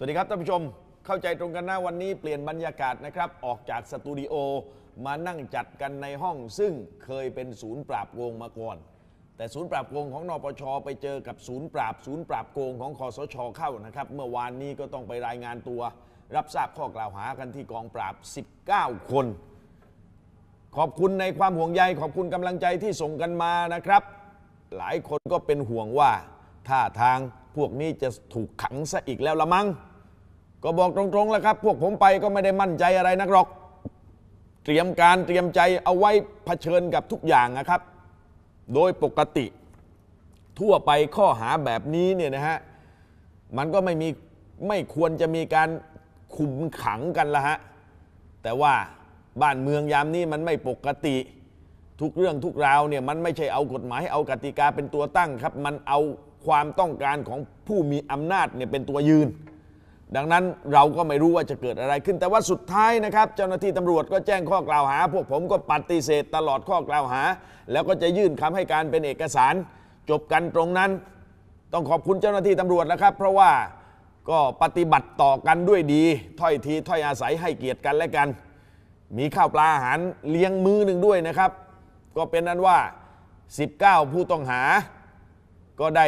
สวัสดีครับ ท่านผู้ชมเข้าใจตรงกันนะวันนี้เปลี่ยนบรรยากาศนะครับออกจากสตูดิโอมานั่งจัดกันในห้องซึ่งเคยเป็นศูนย์ปราบโกงมาก่อน แต่ศูนย์ปราบโกงของ นปช ไปเจอกับศูนย์ปราบ ศูนย์ปราบโกงของคอสช เข้านะครับเมื่อวานนี้ก็ต้องไปรายงานตัว รับทราบข้อกล่าวหากันที่กองปราบ19 คน ขอบคุณในความห่วงใยขอบคุณกำลังใจที่ส่งกันมานะครับ หลายคนก็เป็นห่วงว่าท่าทางพวกนี้จะถูกขังซะอีกแล้วละมั้งก็บอกตรงๆแล้วครับ พวกผมไปก็ไม่ได้มั่นใจอะไรนักหรอก เตรียมการเตรียมใจเอาไว้เผชิญกับทุกอย่างนะครับ โดยปกติ ทั่วไปข้อหาแบบนี้เนี่ยนะฮะมันก็ไม่มีไม่ควรจะมีการคุมขังกันละฮะแต่ว่าบ้านเมืองยามนี้มันไม่ปกติทุกเรื่องทุกราวเนี่ยมันไม่ใช่เอากฎหมายเอากติกาเป็นตัวตั้งครับ มันเอาความต้องการของผู้มีอำนาจเนี่ยเป็นตัวยืนดังนั้นเราก็ไม่รู้ว่าจะเกิดอะไรขึ้นแต่ว่าสุดท้ายนะครับ เจ้าหน้าที่ตำรวจก็แจ้งข้อกล่าวหาพวกผมก็ปฏิเสธตลอดข้อกล่าวหา แล้วก็จะยื่นคำให้การเป็นเอกสารจบกันตรงนั้น ต้องขอบคุณเจ้าหน้าที่ตำรวจนะครับ เพราะว่าก็ปฏิบัติต่อกันด้วยดี ถ้อยทีถ้อยอาศัยให้เกียรติกันและกัน มีข้าวปลาอาหารเลี้ยงมือหนึ่งด้วยนะครับ ก็เป็นนั้นว่า 19 ผู้ต้องหาก็ได้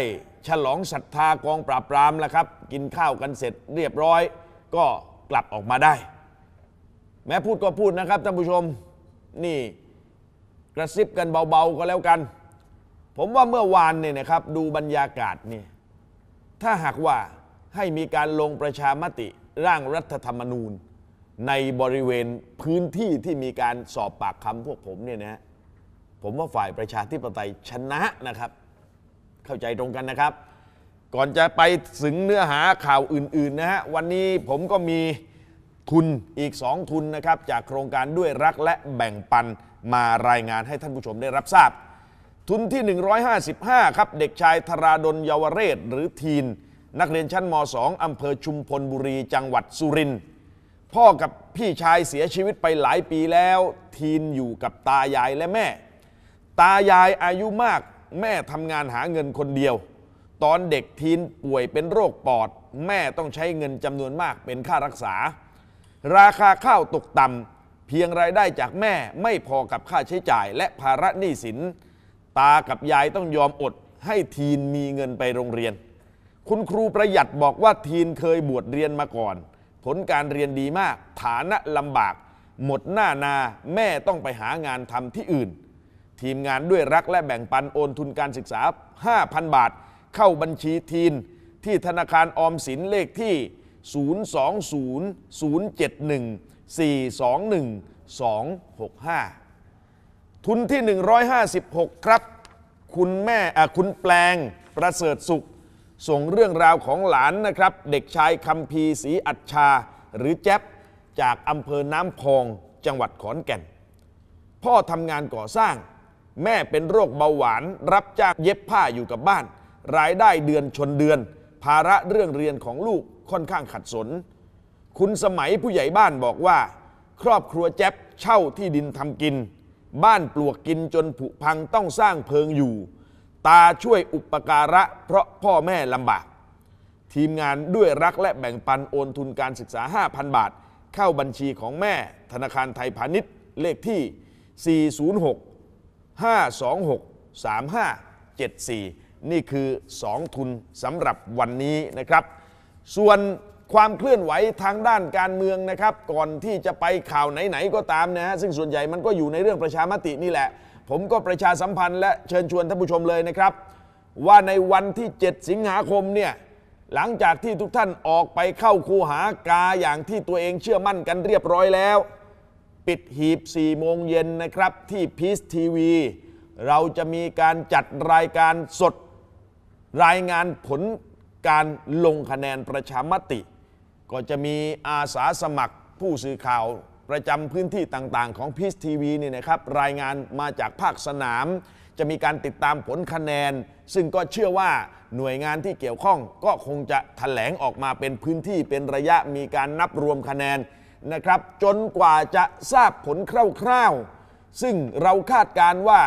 ฉลองศรัทธากองปราบปรามแล้วครับ กินข้าวกันเสร็จเรียบร้อย ก็กลับออกมาได้ แม้พูดก็พูดนะครับ ท่านผู้ชมนี่กระซิบกันเบาๆก็แล้วกัน ผมว่าเมื่อวานเนี่ยนะครับ ดูบรรยากาศนี่ถ้าหากว่าให้มีการลงประชามติร่างรัฐธรรมนูญ ในบริเวณพื้นที่ที่มีการสอบปากคำพวกผมเนี่ยนะผมว่าฝ่ายประชาธิปไตยชนะนะครับเข้าใจตรงกันนะครับ ก่อนจะไปถึงเนื้อหาข่าวอื่นๆนะฮะ วันนี้ผมก็มีทุนอีก 2 ทุนนะครับ จากโครงการด้วยรักและแบ่งปันมารายงานให้ท่านผู้ชมได้รับทราบ ทุนที่ 155 ครับ เด็กชายธราดลเยาวเรศหรือทีน นักเรียนชั้นม2อำเภอชุมพลบุรีจังหวัดสุรินทร์พ่อกับพี่ชายเสียชีวิตไปหลายปีแล้ว ทีนอยู่กับตายายและแม่ตายายอายุมากแม่ทำงานหาเงินคนเดียว ตอนเด็กทีนป่วยเป็นโรคปอด แม่ต้องใช้เงินจำนวนมากเป็นค่ารักษา ราคาข้าวตกต่ำเพียงรายได้จากแม่ไม่พอกับค่าใช้จ่าย และภาระหนี้สิน ตากับยายต้องยอมอดให้ทีนมีเงินไปโรงเรียน คุณครูประหยัดบอกว่าทีนเคยบวชเรียนมาก่อน ผลการเรียนดีมากฐานะลำบาก หมดหน้านาแม่ต้องไปหางานทำที่อื่นทีมงานด้วยรักและแบ่งปันโอนทุนการศึกษา 5,000 บาทเข้าบัญชีทีน ที่ธนาคารออมสินเลขที่ 020-071-421-265 ทุนที่ 156 ครับ คุณแม่คุณแปลง ประเสริฐสุข ส่งเรื่องราวของหลานนะครับ เด็กชายคำพีศรีอัจชาหรือแจ๊บจากอำเภอน้ำพอง จังหวัดขอนแก่น พ่อทำงานก่อสร้างแม่เป็นโรคเบาหวานรับจ้างเย็บผ้าอยู่กับบ้าน รายได้เดือนชนเดือน ภาระเรื่องเรียนของลูกค่อนข้างขัดสน คุณสมัยผู้ใหญ่บ้านบอกว่า ครอบครัวแจ๊บเช่าที่ดินทำกิน บ้านปลวกกินจนผุพังต้องสร้างเพิงอยู่ ตาช่วยอุปการะเพราะพ่อแม่ลำบาก ทีมงานด้วยรักและแบ่งปันโอนทุนการศึกษา 5,000บาท เข้าบัญชีของแม่ธนาคารไทยพาณิชย์เลขที่406 526 3574 นี่คือ 2 ทุนสำหรับวันนี้นะครับ ส่วนความเคลื่อนไหวทางด้านการเมืองนะครับ ก่อนที่จะไปข่าวไหนๆก็ตามนะฮะซึ่งส่วนใหญ่มันก็อยู่ในเรื่องประชามตินี่แหละ ผมก็ประชาสัมพันธ์และเชิญชวนท่านผู้ชมเลยนะครับ ว่าในวันที่ 7 สิงหาคมเนี่ยหลังจากที่ทุกท่านออกไปเข้าคูหากาอย่างที่ตัวเองเชื่อมั่นกันเรียบร้อยแล้วปิดหีบ4โมงเย็นนะครับที่พีซทีวีเราจะมีการจัดรายการสด รายงานผลการลงคะแนนประชามติ ก็จะมีอาสาสมัครผู้สื่อข่าว ประจำพื้นที่ต่างๆ ของพีซทีวีนี่นะครับ รายงานมาจากภาคสนาม จะมีการติดตามผลคะแนน ซึ่งก็เชื่อว่าหน่วยงานที่เกี่ยวข้องก็คงจะถแถลงออกมาเป็นพื้นที่เป็นระยะมีการนับรวมคะแนนนะครับจนกว่าจะทราบผลคร่าวๆ ซึ่งเราคาดการว่า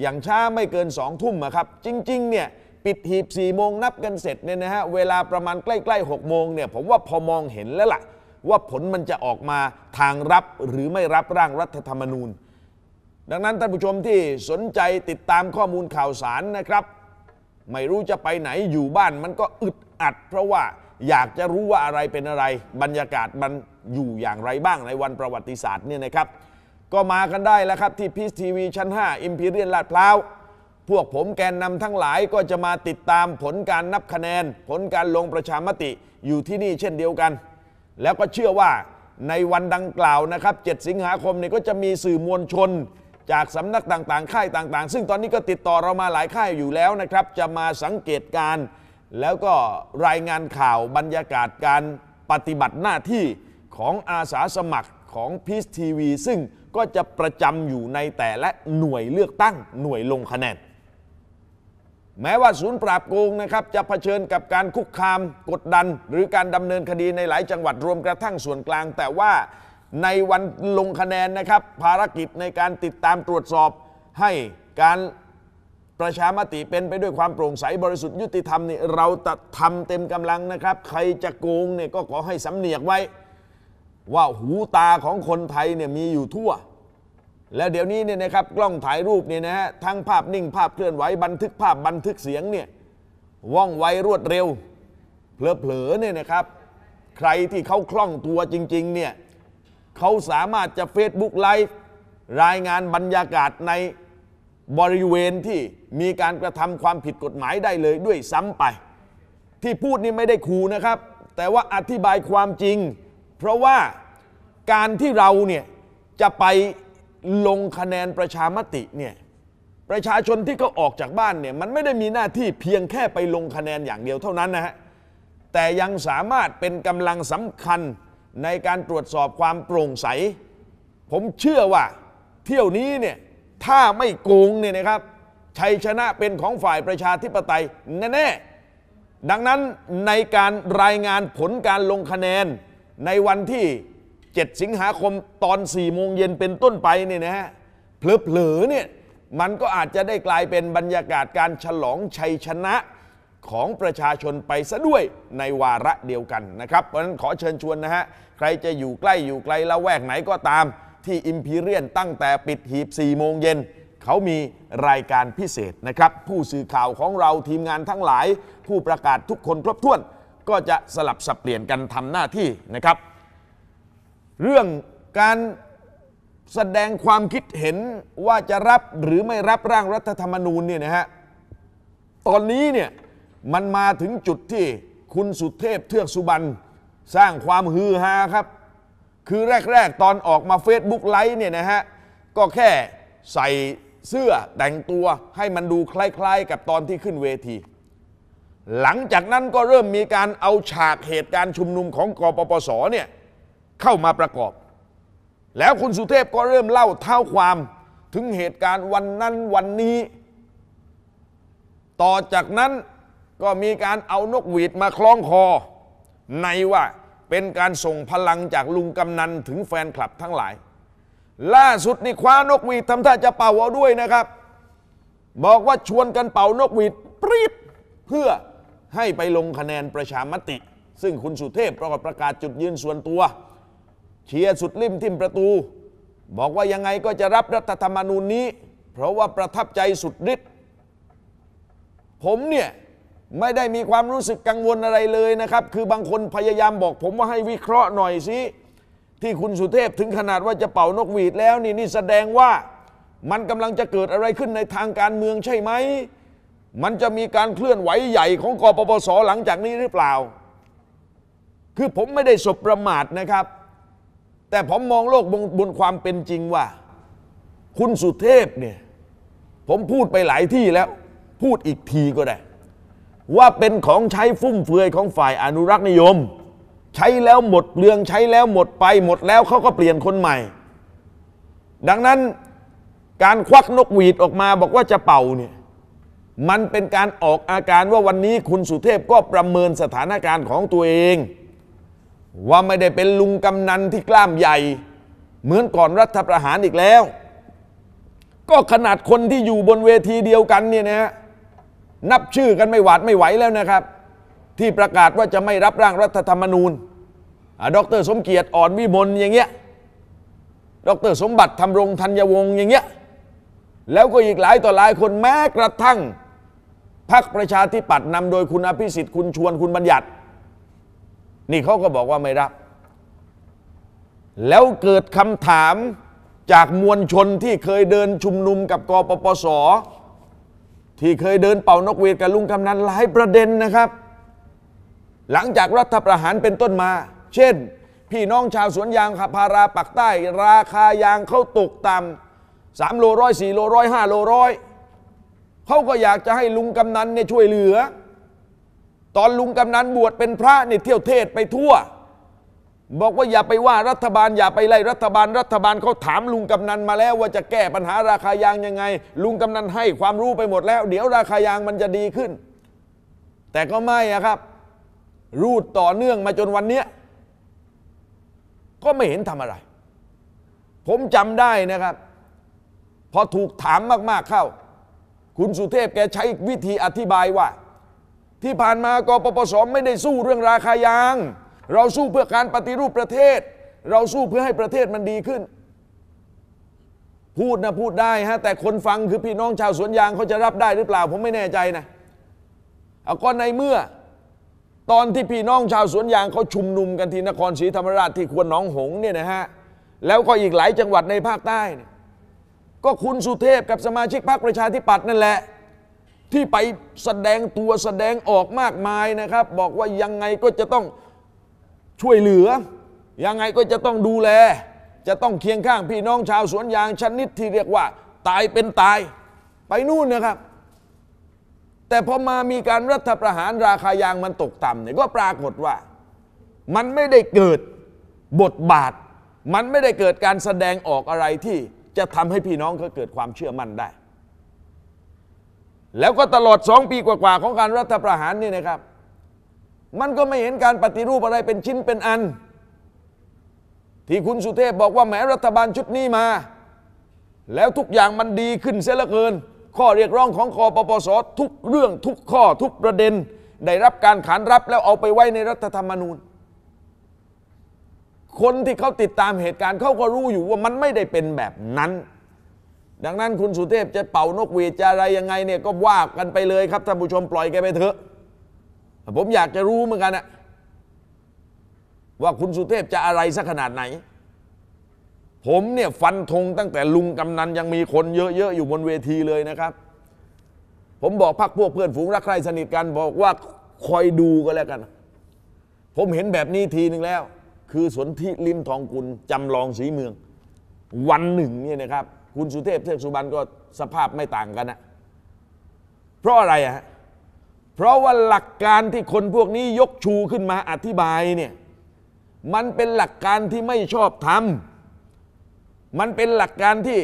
อย่างช้าไม่เกินสองทุ่มครับจริงๆเนี่ยปิดหีบ4ี่โมงนับกันเสร็จเนี่ยนะฮะเวลาประมาณใกล้ ๆ 6 โมงเนี่ยผมว่าพอมองเห็นแล้วล่ะ ว่าผลมันจะออกมาทางรับหรือไม่รับร่างรัฐธรรมนูญ ดังนั้นท่านผู้ชมที่สนใจติดตามข้อมูลข่าวสารนะครับ ไม่รู้จะไปไหนอยู่บ้านมันก็อึดอัดเพราะว่าอยากจะรู้ว่าอะไรเป็นอะไร บรรยากาศมันอยู่อย่างไรบ้างในวันประวัติศาสตร์เนี่ยนะครับก็มากันได้แล้วครับที่พีซทีวีชั้น5อิมพีเรียนลาดพร้าว พวกผมแกนนำทั้งหลายก็จะมาติดตามผลการนับคะแนน ผลการลงประชามติอยู่ที่นี่เช่นเดียวกัน แล้วก็เชื่อว่าในวันดังกล่าวนะครับ 7 สิงหาคมนี่ก็จะมีสื่อมวลชน จากสำนักต่างๆค่ายต่างๆ ซึ่งตอนนี้ก็ติดต่อเรามาหลายค่ายอยู่แล้วนะครับ จะมาสังเกตการแล้วก็รายงานข่าวบรรยากาศการปฏิบัติหน้าที่ของอาสาสมัครของพีซทีวีซึ่งก็จะประจำอยู่ในแต่และหน่วยเลือกตั้งหน่วยลงคะแนน แม้ว่าศูนย์ปราบโกงนะครับจะเผชิญกับการคุกคามกดดัน หรือการดำเนินคดีในหลายจังหวัดรวมกระทั่งส่วนกลาง แต่ว่าในวันลงคะแนนนะครับภารกิจในการติดตามตรวจสอบให้การประชามติเป็นไปด้วยความโปร่งใส บริสุทธิ์ยุติธรรมนี่เราจะทำเต็มกำลังนะครับ ใครจะโกงเนี่ยก็ขอให้สำเนียกไว้ ว่าหูตาของคนไทยเนี่ยมีอยู่ทั่ว แล้วเดี๋ยวนี้เนี่ยนะครับกล้องถ่ายรูปเนี่ยนะฮะทั้งภาพนิ่งภาพเคลื่อนไหวบันทึกภาพบันทึกเสียงเนี่ยว่องไวรวดเร็ว เผลอๆเนี่ยนะครับ ใครที่เขาคล่องตัวจริงๆเนี่ยเขาสามารถจะ Facebook Live รายงานบรรยากาศในบริเวณที่มีการกระทำความผิดกฎหมายได้เลยด้วยซ้ำไป ที่พูดนี่ไม่ได้ขู่นะครับ แต่ว่าอธิบายความจริง เพราะว่าการที่เราเนี่ยจะไปลงคะแนนประชามติเนี่ยประชาชนที่เขาออกจากบ้านเนี่ยมันไม่ได้มีหน้าที่เพียงแค่ไปลงคะแนนอย่างเดียวเท่านั้นนะฮะแต่ยังสามารถเป็นกำลังสำคัญในการตรวจสอบความโปร่งใส ผมเชื่อว่าเที่ยวนี้เนี่ยถ้าไม่โกงเนี่ยนะครับชัยชนะเป็นของฝ่ายประชาธิปไตยแน่ๆ ดังนั้นในการรายงานผลการลงคะแนนในวันที่ 7 สิงหาคมตอน 4 โมงเย็นเป็นต้นไปนี่นะฮะเพลอๆเนี่ยมันก็อาจจะได้กลายเป็นบรรยากาศการฉลองชัยชนะของประชาชนไปซะด้วยในวาระเดียวกันนะครับเพราะฉะนั้นขอเชิญชวนนะฮะใครจะอยู่ใกล้อยู่ไกลละแวกไหนก็ตาม ที่อิมพีเรียนตั้งแต่ปิดหีบ 4 โมงเย็นเขามีรายการพิเศษนะครับ ผู้สื่อข่าวของเราทีมงานทั้งหลาย ผู้ประกาศทุกคนครบถ้วน ก็จะสลับสับเปลี่ยนกันทำหน้าที่นะครับ เรื่องการแสดงความคิดเห็นว่าจะรับหรือไม่รับร่างรัฐธรรมนูญเนี่ยนะฮะตอนนี้เนี่ยมันมาถึงจุดที่คุณสุเทพเทือกสุบรรณสร้างความฮือฮาครับคือแรกๆตอนออกมาเฟซบุ๊กไลฟ์เนี่ยนะฮะก็แค่ใส่เสื้อ แต่งตัวให้มันดูคล้ายๆกับตอนที่ขึ้นเวที หลังจากนั้นก็เริ่มมีการเอาฉากเหตุการณ์ชุมนุมของกปปส เนี่ยเข้ามาประกอบ แล้วคุณสุเทพก็เริ่มเล่าเท่าความถึงเหตุการณ์วันนั้นวันนี้ ต่อจากนั้นก็มีการเอานกหวีดมาคล้องคอ ในว่าเป็นการส่งพลังจากลุงกำนันถึงแฟนคลับทั้งหลายล่าสุดนี่คว้านกหวีดทำท่าจะเป่าเอาด้วยนะครับ บอกว่าชวนกันเป่านกหวีด ปรีบเพื่อให้ไปลงคะแนนประชามติ ซึ่งคุณสุเทพประกาศประกาศจุดยืนส่วนตัว เชียร์สุดลิมทิมประตู บอกว่ายังไงก็จะรับรัฐธรรมนูญนี้ เพราะว่าประทับใจสุดฤทธิ์ผมเนี่ย ไม่ได้มีความรู้สึกกังวลอะไรเลยนะครับ คือบางคนพยายามบอก ผมว่าให้วิเคราะห์หน่อยสิที่คุณสุเทพถึงขนาดว่าจะเป่านกหวีดแล้วนี่นี่แสดงว่ามันกำลังจะเกิดอะไรขึ้นในทางการเมืองใช่ไหม มันจะมีการเคลื่อนไหวใหญ่ของกปปสหลังจากนี้หรือเปล่า คือผมไม่ได้สบประมาทนะครับ แต่ผมมองโลกบนความเป็นจริงว่า คุณสุเทพเนี่ย ผมพูดไปหลายที่แล้วพูดอีกทีก็ได้ ว่าเป็นของใช้ฟุ่มเฟือยของฝ่ายอนุรักษ์นิยมใช้แล้วหมดเปลืองใช้แล้วหมดไปหมดแล้วเขาก็เปลี่ยนคนใหม่ ดังนั้นการควักนกหวีดออกมาบอกว่าจะเป่าเนี่ยมันเป็นการออกอาการว่าวันนี้คุณสุเทพก็ประเมินสถานการณ์ของตัวเอง ว่าไม่ได้เป็นลุงกำนัน ที่กล้ามใหญ่ เหมือนก่อนรัฐประหารอีกแล้ว ก็ขนาดคนที่อยู่บนเวทีเดียวกันเนี่ยนะนับชื่อกันไม่หวาดไม่ไหวแล้วนะครับที่ประกาศว่าจะไม่รับร่างรัฐธรรมนูญดรสมเกียรติอ่อนวิมล อย่างเงี้ย ดร สมบัติทำรงธัญวงศ์ อย่างเงี้ย แล้วก็อีกหลายต่อหลายคนแม้กระทั่งพรรคประชาธิปัตย์นำโดยคุณอภิสิทธิ์ คุณชวน คุณบัญญัติ นี่เขาก็บอกว่าไม่รับ แล้วเกิดคำถามจากมวลชนที่เคยเดินชุมนุมกับกปปสที่เคยเดินเป่านกเวทกับลุงกำนันหลายประเด็นนะครับหลังจากรัฐประหารเป็นต้นมา เช่น พี่น้องชาวสวนยางพาราปักใต้ ราคายางเข้าตกต่ำสามโลร้อยสี่โลร้อยห้าโลร้อยเขาก็อยากจะให้ลุงกำนันเนี่ยช่วยเหลือ ตอนลุงกำนันบวชเป็นพระเนี่ยเที่ยวเทศไปทั่ว บอกว่าอย่าไปว่ารัฐบาลอย่าไปไล่รัฐบาลรัฐบาลเขาถามลุงกำนันมาแล้วว่าจะแก้ปัญหาราคายางยังไง ลุงกำนันให้ความรู้ไปหมดแล้ว เดี๋ยวราคายางมันจะดีขึ้น แต่ก็ไม่อะครับรูดต่อเนื่องมาจนวันเนี้ยก็ไม่เห็นทำอะไร ผมจำได้นะครับ พอถูกถามมากๆเข้า คุณสุเทพแกใช้วิธีอธิบายว่า ที่ผ่านมากปปสไม่ได้สู้เรื่องราคายาง เราสู้เพื่อการปฏิรูปประเทศ เราสู้เพื่อให้ประเทศมันดีขึ้น พูดนะพูดได้ฮะแต่คนฟังคือพี่น้องชาวสวนยางเขาจะรับได้ หรือเปล่า ผมไม่แน่ใจนะเอาก็ในเมื่อตอนที่พี่น้องชาวสวนยางเขาชุมนุม กันที่นครศรีธรรมราชที่ควนหนองหงเนี่ยนะฮะแล้วก็อีก หลายจังหวัดในภาคใต้ ก็คุณสุเทพกับสมาชิกพรรคประชาธิปัตย์นั่นแหละ ที่ไปแสดงตัวแสดงออกมากมายนะครับ บอกว่ายังไงก็จะต้องช่วยเหลือ ยังไงก็จะต้องดูแล จะต้องเคียงข้างพี่น้องชาวสวนยางชนิดที่เรียกว่า ตายเป็นตาย ไปนู่นนะครับแต่พอมามีการรัฐประหารราคายางมันตกต่ำเนี่ยก็ปรากฏว่า มันไม่ได้เกิดบทบาท มันไม่ได้เกิดการแสดงออกอะไรที่จะทำให้พี่น้องเขาเกิดความเชื่อมั่นได้ แล้วก็ตลอดสองปีกว่าๆของการรัฐประหารนี่นะครับ มันก็ไม่เห็นการปฏิรูปอะไรเป็นชิ้นเป็นอัน ที่คุณสุเทพบอกว่าแม้รัฐบาลชุดนี้มา แล้วทุกอย่างมันดีขึ้นเสียเหลือเกินข้อเรียกร้องของคอปปสทุกเรื่อง ทุกข้อทุกประเด็น ได้รับการขานรับแล้วเอาไปไว้ในรัฐธรรมนูญ คนที่เขาติดตามเหตุการณ์เขาก็รู้อยู่ว่ามันไม่ได้เป็นแบบนั้น ดังนั้นคุณสุเทพจะเป่านกหวีดจะอะไรยังไงเนี่ยก็ว่ากันไปเลยครับท่านผู้ชมปล่อยแกไปเถอะผมอยากจะรู้เหมือนกันนะว่าคุณสุเทพจะอะไรสักขนาดไหนผมเนี่ยฟันธงตั้งแต่ลุงกำนัน ยังมีคนเยอะๆ อยู่บนเวทีเลยนะครับ ผมบอกพักพวกเพื่อนฝูง รักใคร่สนิทกันบอกว่าคอยดูก็แล้วกัน ผมเห็นแบบนี้ทีหนึ่งแล้ว คือสนธิลิมทองกุลจำลองสีเมือง วันหนึ่งเนี่ยนะครับคุณสุเทพเทพสุบรรณก็สภาพไม่ต่างกันนะเพราะอะไรอะเพราะว่าหลักการที่คนพวกนี้ยกชูขึ้นมาอธิบายเนี่ยมันเป็นหลักการที่ไม่ชอบทำมันเป็นหลักการที่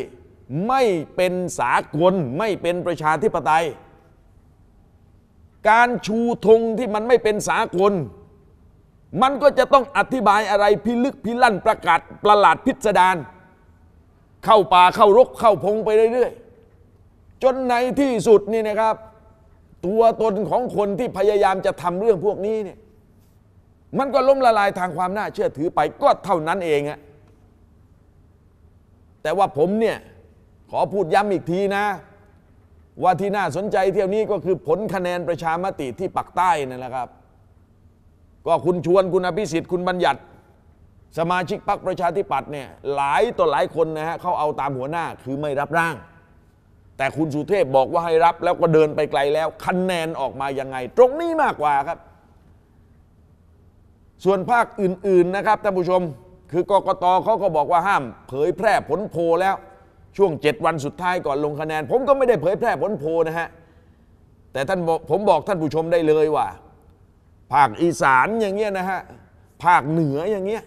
ไม่เป็นสากลไม่เป็นประชาธิปไตย การชูธงที่มันไม่เป็นสากล มันก็จะต้องอธิบายอะไรพิลึกพิลั่นประกาศประหลาดพิสดารเข้าป่าเข้ารกเข้าพงไปเรื่อย ๆ จนในที่สุดนี่นะครับ ตัวตนของคนที่พยายามจะทำเรื่องพวกนี้เนี่ยมันก็ล้มละลายทางความน่าเชื่อถือไปก็เท่านั้นเองอะแต่ว่าผมเนี่ยขอพูดย้ำอีกทีนะว่าที่น่าสนใจเที่ยวนี้ก็คือผลคะแนนประชามติที่ปักใต้นั่นแหละครับ ก็คุณชวนคุณอภิสิทธิ์ คุณบัญญัติสมาชิกพรรคประชาธิปัตย์เนี่ยหลายต่อหลายคนนะฮะเขาเอาตามหัวหน้าคือไม่รับร่าง แต่คุณสุเทพบอกว่าให้รับแล้วก็เดินไปไกลแล้วคะแนนออกมายังไง ตรงนี้มากกว่าครับ ส่วนภาคอื่น ๆนะครับท่านผู้ชมคือกกตเขาก็บอกว่าห้ามเผยแพร่ผลโพลแล้ว ช่วง7วันสุดท้ายก่อนลงคะแนน ผมก็ไม่ได้เผยแพร่ผลโพลนะฮะแต่ท่านผมบอกท่านผู้ชมได้เลยว่าภาคอีสานอย่างเงี้ยนะฮะภาคเหนืออย่างเงี้ย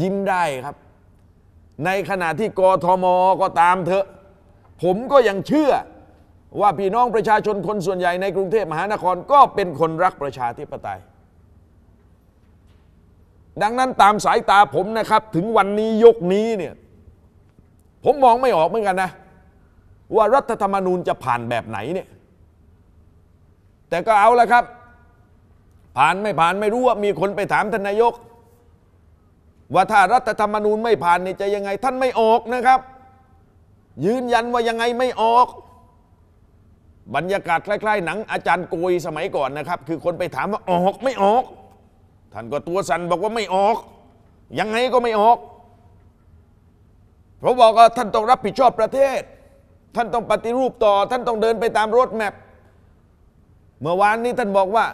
ยิ้มได้ครับ ในขณะที่กทมก็ตามเถอะ ผมก็ยังเชื่อว่าพี่น้องประชาชนคนส่วนใหญ่ในกรุงเทพมหานครก็เป็นคนรักประชาธิปไตยดังนั้นตามสายตาผมนะครับ ถึงวันนี้ยกนี้เนี่ยผมมองไม่ออกเหมือนกันนะ ว่ารัฐธรรมนูญจะผ่านแบบไหนเนี่ยแต่ก็เอาละครับ ผ่านไม่ผ่านไม่รู้ว่ามีคนไปถามท่านนายก ว่าถ้ารัฐธรรมนูญไม่ผ่านเนี่ยจะยังไงท่านไม่ออกนะครับ ยืนยันว่ายังไงไม่ออก บรรยากาศคล้าย ๆ หนังอาจารย์โกยสมัยก่อนนะครับ คือคนไปถามว่าออกไม่ออกท่านก็ตัวสั่นบอกว่าไม่ออกยังไงก็ไม่ออกผมบอกว่าท่านต้องรับผิดชอบประเทศ ท่านต้องปฏิรูปต่อท่านต้องเดินไปตามรถแมพเมื่อวานนี้ท่านบอกว่า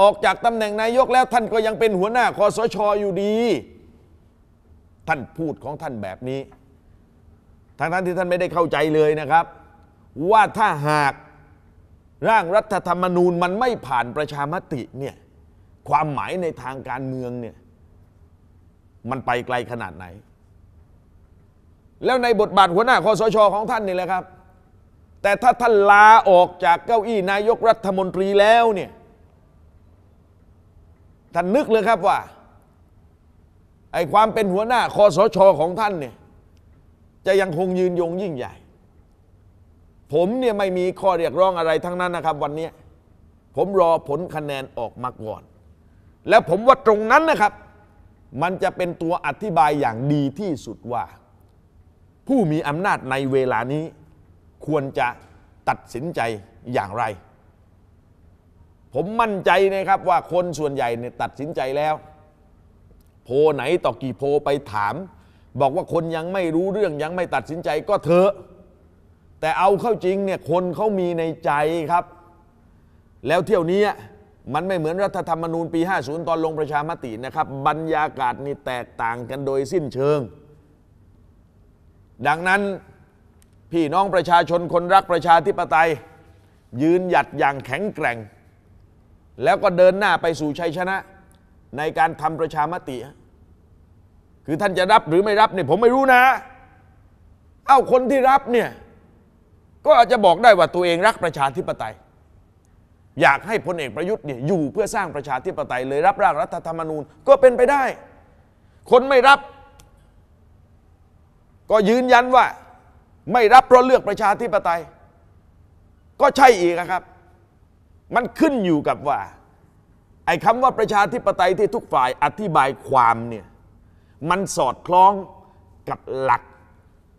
ออกจากตำแหน่งนายกแล้วท่านก็ยังเป็นหัวหน้าคอสชออยู่ดี ท่านพูดของท่านแบบนี้ทางท่านที่ท่านไม่ได้เข้าใจเลยนะครับ ว่าถ้าหากร่างรัฐธรรมนูญมันไม่ผ่านประชามติเนี่ยความหมายในทางการเมืองเนี่ยมันไปไกลขนาดไหน แล้วในบทบาทหัวหน้าคอสชของท่านนี่แหละครับ แต่ถ้าท่านลาออกจากเก้าอี้นายกรัฐมนตรีแล้วเนี่ยท่านนึกเลยครับว่าไอ้ความเป็นหัวหน้าคอสชของท่านเนี่ยจะยังคงยืนยงยิ่งใหญ่ ผมเนี่ยไม่มีข้อเรียกร้องอะไรทั้งนั้นนะครับ วันนี้ ผมรอผลคะแนนออกมาก่อนแล้วผมว่าตรงนั้นนะครับ มันจะเป็นตัวอธิบายอย่างดีที่สุดว่า ผู้มีอำนาจในเวลานี้ ควรจะตัดสินใจอย่างไร ผมมั่นใจนะครับว่าคนส่วนใหญ่เนี่ยตัดสินใจแล้ว โพไหนต่อกี่โพไปถาม บอกว่าคนยังไม่รู้เรื่องยังไม่ตัดสินใจก็เถอะแต่เอาเข้าจริงเนี่ยคนเขามีในใจครับ แล้วเที่ยวนี้มันไม่เหมือนรัฐธรรมนูญปี 50 ตอนลงประชามตินะครับบรรยากาศนี่แตกต่างกันโดยสิ้นเชิง ดังนั้น พี่น้องประชาชนคนรักประชาธิปไตย ยืนหยัดอย่างแข็งแกร่ง แล้วก็เดินหน้าไปสู่ชัยชนะ ในการทำประชามติ คือท่านจะรับหรือไม่รับเนี่ยผมไม่รู้นะ เอ้าคนที่รับเนี่ย ก็อาจจะบอกได้ว่าตัวเองรักประชาธิปไตยอยากให้พลเอกประยุทธ์เนี่ยอยู่เพื่อสร้างประชาธิปไตยเลยรับร่างรัฐธรรมนูญก็เป็นไปได้ คนไม่รับ ก็ยืนยันว่า ไม่รับเพราะเลือกประชาธิปไตย ก็ใช่อีกครับ มันขึ้นอยู่กับว่าไอ้คำว่าประชาธิปไตยที่ทุกฝ่ายอธิบายความเนี่ยมันสอดคล้องกับหลัก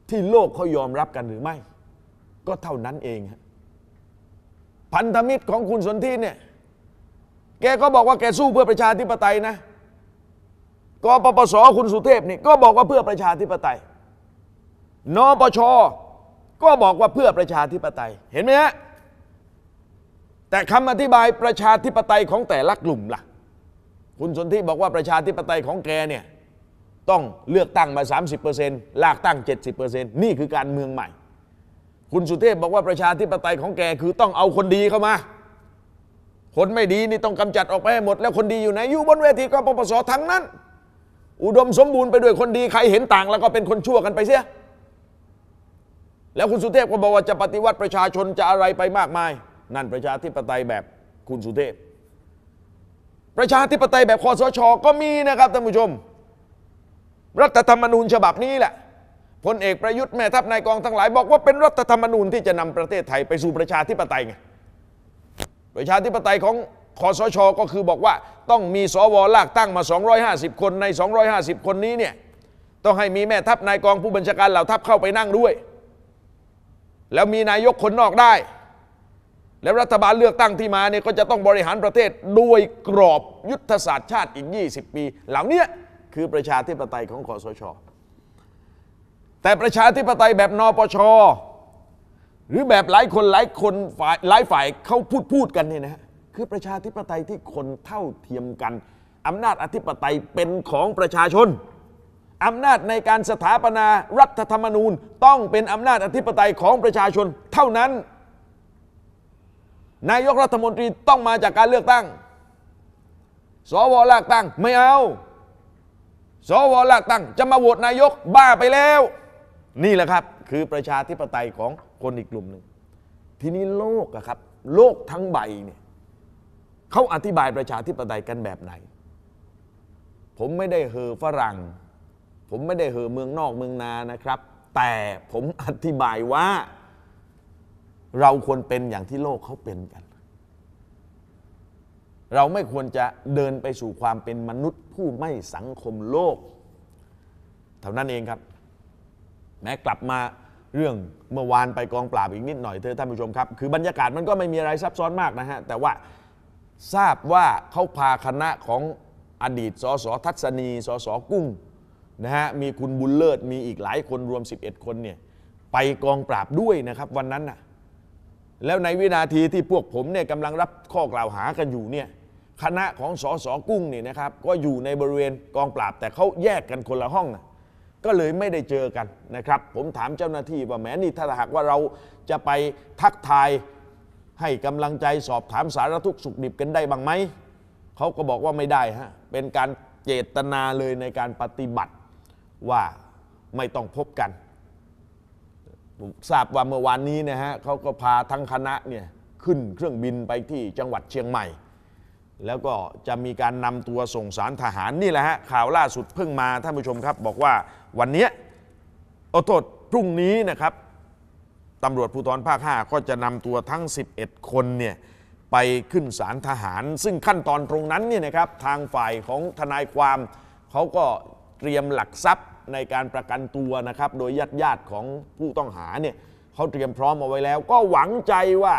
ที่โลกเขายอมรับกันหรือไม่ ก็เท่านั้นเองครับพันธมิตรของคุณสนธิเนี่ย แกก็บอกว่าแกสู้เพื่อประชาธิปไตยนะกปปสคุณสุเทพนี่ก็บอกว่าเพื่อประชาธิปไตย นปชก็บอกว่าเพื่อประชาธิปไตย เห็นไหมฮะ แต่คำอธิบายประชาธิปไตยของแต่ละกลุ่มล่ะ คุณสนธิบอกว่าประชาธิปไตยของแกเนี่ยต้องเลือกตั้งมา 30%ลากตั้ง 70%นี่คือการเมืองใหม่คุณสุเทพบอกว่าประชาธิปไตยของแกคือต้องเอาคนดีเข้ามา คนไม่ดีนี่ต้องกำจัดออกไปให้หมด แล้วคนดีอยู่ไหนอยู่บนเวทีกปปสทั้งนั้น อุดมสมบูรณ์ไปด้วยคนดี ใครเห็นต่าง แล้วก็เป็นคนชั่วกันไปเสีย แล้วคุณสุเทพก็บอกว่าจะปฏิวัติประชาชนจะอะไรไปมากมาย นั่นประชาธิปไตยแบบคุณสุเทพประชาธิปไตยแบบคอสชก็มีนะครับท่านผู้ชม รัฐธรรมนูญฉบับนี้แหละพลเอกประยุทธ์แม่ทัพนายกองทั้งหลายบอกว่าเป็นรัฐธรรมนูญที่จะนำประเทศไทยไปสู่ประชาธิปไตยไงประชาธิปไตยของคอสชก็คือบอกว่าต้องมีสวลากตั้งมา 250 คนใน 250 คนนี้เนี่ยต้องให้มีแม่ทัพนายกองผู้บัญชาการเหล่าทัพเข้าไปนั่งด้วย แล้วมีนายกคนนอกได้ แล้วรัฐบาลเลือกตั้งที่มาเนี่ยก็จะต้องบริหารประเทศด้วยกรอบยุทธศาสตร์ชาติอีก 20 ปีเหล่านี้คือประชาธิปไตยของคอสชแต่ประชาธิปไตยแบบนปชหรือแบบหลายคนหลายคนฝ่ายหลายฝ่ายเขาพูดพูดกันเนี่ยนะคือประชาธิปไตยที่คนเท่าเทียมกันอำนาจอธิปไตยเป็นของประชาชนอำนาจในการสถาปนารัฐธรรมนูญต้องเป็นอำนาจอธิปไตยของประชาชน เท่านั้น นายกรัฐมนตรีต้องมาจากการเลือกตั้ง สวลากตั้ง ไม่เอา สวลากตั้ง จะมาโหวตนายกบ้าไปแล้วนี่แหละครับคือประชาธิปไตยของคนอีกกลุ่มหนึ่งทีนี้โลกอะครับ โลกทั้งใบเนี่ยเขาอธิบายประชาธิปไตยกันแบบไหน ผมไม่ได้เห่อฝรั่ง ผมไม่ได้เห่อเมืองนอกเมืองนานะครับ แต่ผมอธิบายว่า เราควรเป็นอย่างที่โลกเขาเป็นกัน เราไม่ควรจะเดินไปสู่ความเป็นมนุษย์ผู้ไม่สังคมโลก เท่านั้นเองครับแม้กลับมาเรื่องเมื่อวานไปกองปราบอีกนิดหน่อยเธอท่านผู้ชมครับ คือบรรยากาศมันก็ไม่มีอะไรซับซ้อนมากนะฮะ แต่ว่าทราบว่าเขาพาคณะของอดีตสสทัศนีสสกุ้งนะฮะมีคุณบุญเลิศมีอีกหลายคนรวม 11 คนเนี่ยไปกองปราบด้วยนะครับ วันนั้นน่ะแล้วในวินาทีที่พวกผมเนี่ยกำลังรับข้อกล่าวหากันอยู่เนี่ยคณะของสสกุ้งเนี่ยนะครับก็อยู่ในบริเวณกองปราบแต่เขาแยกกันคนละห้องนะก็เลยไม่ได้เจอกันนะครับ ผมถามเจ้าหน้าที่ว่าแมนี่ถ้าหากว่าเราจะไปทักทายให้กำลังใจสอบถามสารทุกข์สุขดิบกันได้บ้างไหม เขาก็บอกว่าไม่ได้ฮะเป็นการเจตนาเลยในการปฏิบัติว่าไม่ต้องพบกัน ทราบว่าเมื่อวานนี้นะฮะเขาก็พาทั้งคณะเนี่ยขึ้นเครื่องบินไปที่จังหวัดเชียงใหม่แล้วก็จะมีการนำตัวส่งสารทหารนี่แหละฮะข่าวล่าสุดเพิ่งมา ท่านผู้ชมครับ บอกว่าวันนี้เอาโทษพรุ่งนี้นะครับตำรวจภูธรภาค 5 ก็จะนำตัวทั้ง 11 คนเนี่ยไปขึ้นสารทหาร ซึ่งขั้นตอนตรงนั้นเนี่ยนะครับทางฝ่ายของทนายความเขาก็เตรียมหลักทรัพย์ในการประกันตัวนะครับโดยญาติญาติของผู้ต้องหาเนี่ยเขาเตรียมพร้อมเอาไว้แล้ว ก็หวังใจว่า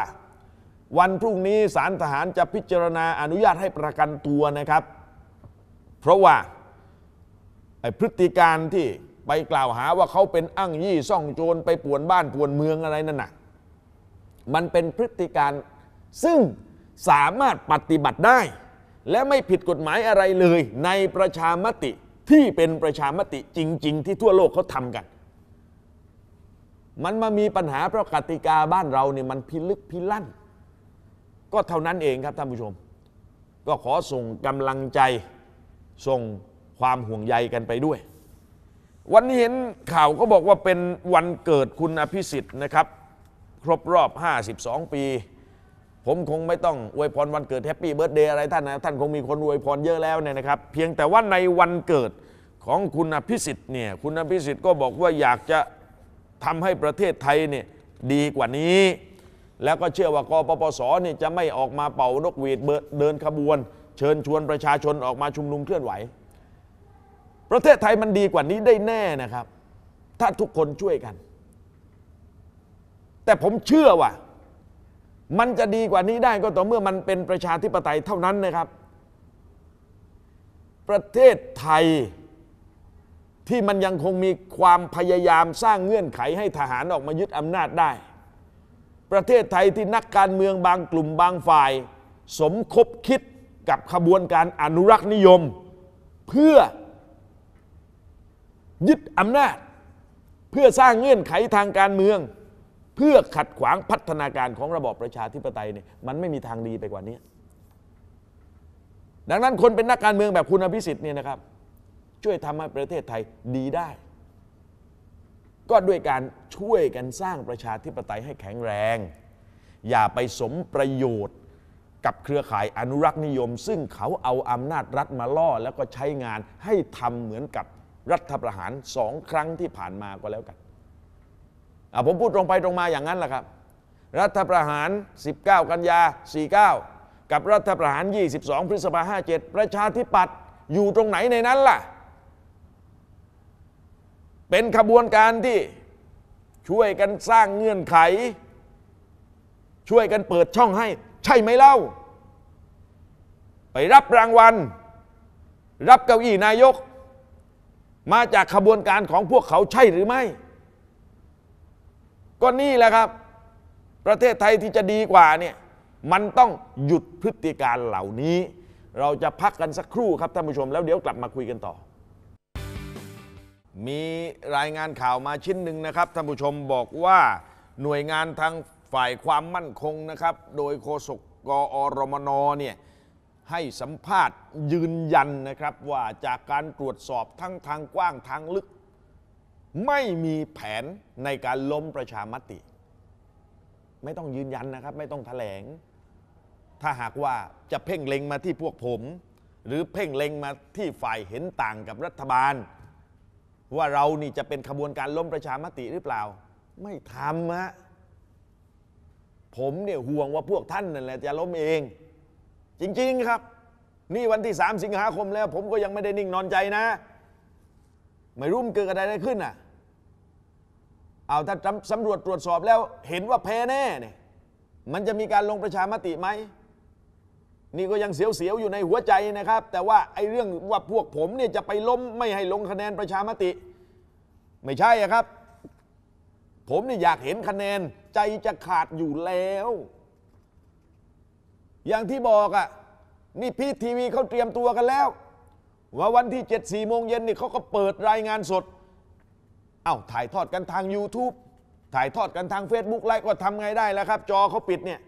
วันพรุ่งนี้ศาลทหารจะพิจารณาอนุญาตให้ประกันตัวนะครับ เพราะว่าพฤติการที่ไปกล่าวหาว่าเขาเป็นอั้งยี่ซ่องโจรไปป่วนบ้านป่วนเมืองอะไรนั่นนะมันเป็นพฤติการซึ่งสามารถปฏิบัติได้ และไม่ผิดกฎหมายอะไรเลย ในประชามติที่เป็นประชามติจริงๆ ที่ทั่วโลกเขาทำกัน มันมามีปัญหาเพราะกติกาบ้านเราเนี่ยมันพิลึกพิลั่นก็เท่านั้นเองครับท่านผู้ชม ก็ขอส่งกำลังใจ ส่งความห่วงใยกันไปด้วย วันนี้เห็นข่าวก็บอกว่าเป็นวันเกิดคุณอภิสิทธิ์นะครับ ครบรอบ 52 ปี ผมคงไม่ต้องอวยพรวันเกิดแฮปปี้เบิร์ดเดย์อะไรท่านนะท่านคงมีคนอวยพรเยอะแล้วเนี่ยนะครับ เพียงแต่ว่าในวันเกิดของคุณอภิสิทธิ์เนี่ยคุณอภิสิทธิ์ก็บอกว่าอยากจะทำให้ประเทศไทยเนี่ยดีกว่านี้แล้วก็เชื่อว่ากปปสเนี่ยจะไม่ออกมาเป่านกหวีดเดินขบวน เชิญชวนประชาชนออกมาชุมนุมเคลื่อนไหว ประเทศไทยมันดีกว่านี้ได้แน่นะครับ ถ้าทุกคนช่วยกัน แต่ผมเชื่อว่า มันจะดีกว่านี้ได้ก็ต่อเมื่อมันเป็นประชาธิปไตยเท่านั้นนะครับ ประเทศไทยที่มันยังคงมีความพยายามสร้างเงื่อนไขให้ทหารออกมายึดอำนาจได้ประเทศไทยที่นักการเมืองบางกลุ่มบางฝ่ายสมคบคิดกับขบวนการอนุรักษ์นิยมเพื่อยึดอำนาจ เพื่อสร้างเงื่อนไขทางการเมือง เพื่อขัดขวางพัฒนาการของระบอบประชาธิปไตยเนี่ยมันไม่มีทางดีไปกว่านี้ดังนั้นคนเป็นนักการเมืองแบบคุณอภิสิทธิ์เนี่ยนะครับ ช่วยทำให้ประเทศไทยดีได้ก็ด้วยการช่วยกันสร้างประชาธิปไตยให้แข็งแรง อย่าไปสมประโยชน์กับเครือข่ายอนุรักษ์นิยม ซึ่งเขาเอาอำนาจรัฐมาล่อแล้วก็ใช้งานให้ทำเหมือนกับรัฐประหารสองครั้งที่ผ่านมาก็แล้วกันผมพูดตรงไปตรงมาอย่างนั้นแหละครับ รัฐประหาร 19 กันยา49 กับรัฐประหาร22พฤษภา57ประชาธิปัตย์อยู่ตรงไหนในนั้นล่ะเป็นขบวนการที่ช่วยกันสร้างเงื่อนไข ช่วยกันเปิดช่องให้ ใช่ไหมเล่า ไปรับรางวัล รับเก้าอี้นายก มาจากขบวนการของพวกเขาใช่หรือไม่ ก็นี่แหละครับ ประเทศไทยที่จะดีกว่าเนี่ยมันต้องหยุดพฤติการเหล่านี้ เราจะพักกันสักครู่ครับท่านผู้ชม แล้วเดี๋ยวกลับมาคุยกันต่อมีรายงานข่าวมาชิ้นหนึ่งนะครับ ท่านผู้ชมบอกว่าหน่วยงานทางฝ่ายความมั่นคงนะครับ โดยโฆษกกอรมนเนี่ยให้สัมภาษณ์ยืนยันนะครับว่าจากการตรวจสอบทั้งทางกว้างทางลึก ไม่มีแผนในการล้มประชามติไม่ต้องยืนยันนะครับ ไม่ต้องแถลง ถ้าหากว่าจะเพ่งเล็งมาที่พวกผม หรือเพ่งเล็งมาที่ฝ่ายเห็นต่างกับรัฐบาลว่าเรานี่จะเป็นขบวนการล้มประชามติหรือเปล่า ไม่ทำฮะผมเนี่ยห่วงว่าพวกท่านนั่นแหละจะล้มเอง จริง ๆครับ นี่วันที่สามสิงหาคมแล้ว ผมก็ยังไม่ได้นิ่งนอนใจนะ ไม่รู้มเกิดอะไรได้ขึ้นอ่ะเอาถ้าสำรวจตรวจสอบแล้วเห็นว่าแพ้แน่เนี่ยมันจะมีการลงประชามติไหมนี่ก็ยังเสียวๆ อยู่ในหัวใจนะครับ แต่ว่าไอ้เรื่องว่าพวกผมเนี่ยจะไปล้มไม่ให้ลงคะแนนประชามติ ไม่ใช่ครับ ผมเนี่ยอยากเห็นคะแนน ใจจะขาดอยู่แล้ว อย่างที่บอกอะ่ะนี่พีทีวีเขาเตรียมตัวกันแล้วว่าวันที่7่โมงเย็นนี่เขาก็เปิดรายงานสด เอา้า ถ่ายทอดกันทาง YouTube ถ่ายทอดกันทาง Facebook ไลฟ์ก็ทำไงได้แล้วครับ จอเขาปิดเนี่ย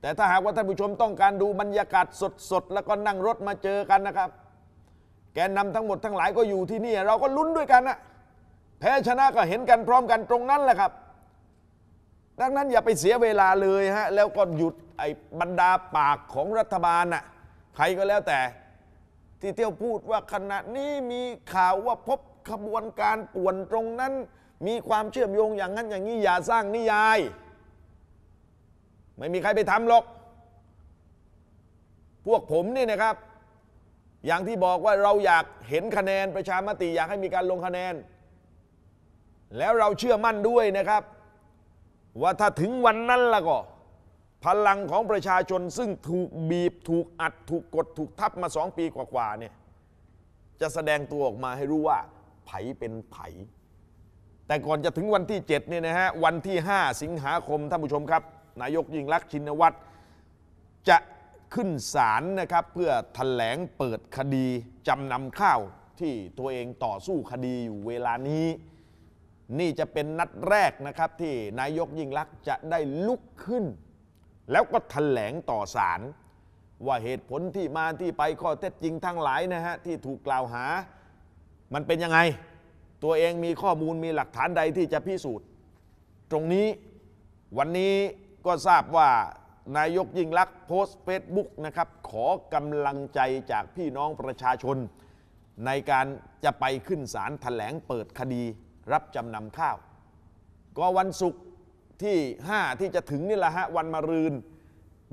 แต่ถ้าหากว่าท่านผู้ชมต้องการดูบรรยากาศสดๆแล้วก็นั่งรถมาเจอกันนะครับ แกนนำทั้งหมดทั้งหลายก็อยู่ที่นี่ เราก็ลุ้นด้วยกันนะแพ้ชนะก็เห็นกันพร้อมกันตรงนั้นแหละครับ ดังนั้นอย่าไปเสียเวลาเลยฮะแล้วก็หยุดไอ้บรรดาปากของรัฐบาลน่ะใครก็แล้วแต่ที่เที่ยวพูดว่าขณะนี้มีข่าวว่าพบขบวนการป่วนตรงนั้น มีความเชื่อมโยงอย่างนั้นอย่างนี้อย่าสร้างนิยายไม่มีใครไปทำหรอก พวกผมนี่นะครับ อย่างที่บอกว่าเราอยากเห็นคะแนน ประชามติ อยากให้มีการลงคะแนน แล้วเราเชื่อมั่นด้วยนะครับว่าถ้าถึงวันนั้นละก็ พลังของประชาชนซึ่งถูกบีบถูกอัดถูกกดถูกทับมาสองปีกว่าๆเนี่ยจะแสดงตัวออกมาให้รู้ว่าไผเป็นไผแต่ก่อนจะถึงวันที่7เนี่ยนะฮะวันที่ 5 สิงหาคมท่านผู้ชมครับนายกยิ่งลักษชินวัตรจะขึ้นศาลนะครับ เพื่อถแถลงเปิดคดีจำนำข้าวที่ตัวเองต่อสู้คดีอยู่เวลานี้ นี่จะเป็นนัดแรกนะครับที่นายกยิ่งลักษจะได้ลุกขึ้น แล้วก็ถแถลงต่อศาลว่าเหตุผลที่มาที่ไปข้อเท็จจริงทั้งหลายนะฮะที่ถูกกล่าวหา มันเป็นยังไง ตัวเองมีข้อมูลมีหลักฐานใดที่จะพิสูจน์ ตรงนี้วันนี้ก็ทราบว่านายกยิ่งลักษณ์โพสต์เฟซบุ๊กนะครับขอกำลังใจจากพี่น้องประชาชน ในการจะไปขึ้นศาลถแถลงเปิดคดีรับจำนำข้าว ก็วันศุกร์ที่ 5 ที่จะถึงนี่แหละฮะวันมะรืน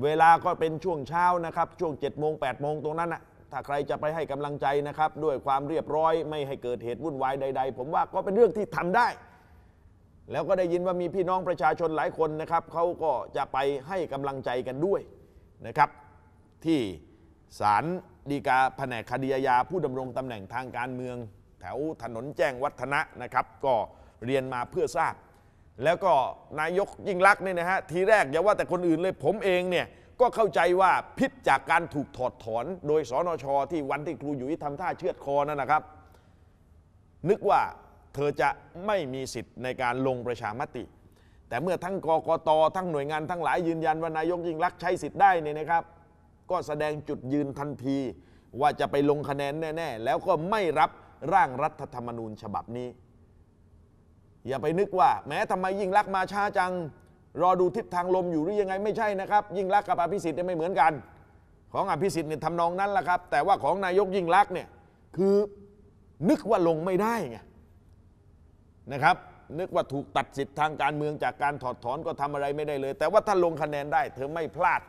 เวลาก็เป็นช่วงเช้านะครับ ช่วง7โมงแโมงตรงนั้นนะถ้าใครจะไปให้กำลังใจนะครับ ด้วยความเรียบร้อย ไม่ให้เกิดเหตุวุ่นวายใดๆ ผมว่าก็เป็นเรื่องที่ทำได้แล้วก็ได้ยินว่ามีพี่น้องประชาชนหลายคนนะครับเขาก็จะไปให้กำลังใจกันด้วยนะครับ ที่ศาลฎีกาแผนกคดีอาญาผู้ดำรงตำแหน่งทางการเมือง แถวถนนแจ้งวัฒนะนะครับ ก็เรียนมาเพื่อทราบ แล้วก็นายกยิ่งลักษณ์เนี่ยนะฮะทีแรกอย่าว่าแต่คนอื่นเลยผมเองเนี่ยก็เข้าใจว่าพิษจากการถูกถอดถอนโดยสนชที่วันที่ครูอยู่ที่ทำท่าเชือดคอนั่นนะครับ นึกว่าเธอจะไม่มีสิทธิ์ในการลงประชามติ แต่เมื่อทั้งกกตทั้งหน่วยงานทั้งหลายยืนยันว่านายกยิ่งรักใช้สิทธิ์ได้เนี่ยนะครับ ก็แสดงจุดยืนทันทีว่าจะไปลงคะแนนแน่ ๆ แล้วก็ไม่รับร่างรัฐธรรมนูญฉบับนี้ อย่าไปนึกว่า แม้ทำไมยิ่งรักมาช้าจัง รอดูทิศทางลมอยู่หรือยังไงไม่ใช่นะครับ ยิ่งรักกับอภิสิทธิ์ไม่เหมือนกัน ของอภิสิทธิ์เนี่ยทำนองนั้นแหละครับ แต่ว่าของนายกยิ่งรักเนี่ยคือนึกว่าลงไม่ได้ไงนะครับนึกว่าถูกตัดสิทธิ์ทางการเมืองจากการถอดถอนก็ทำอะไรไม่ได้เลย แต่ว่าถ้าลงคะแนนได้เธอไม่พลาด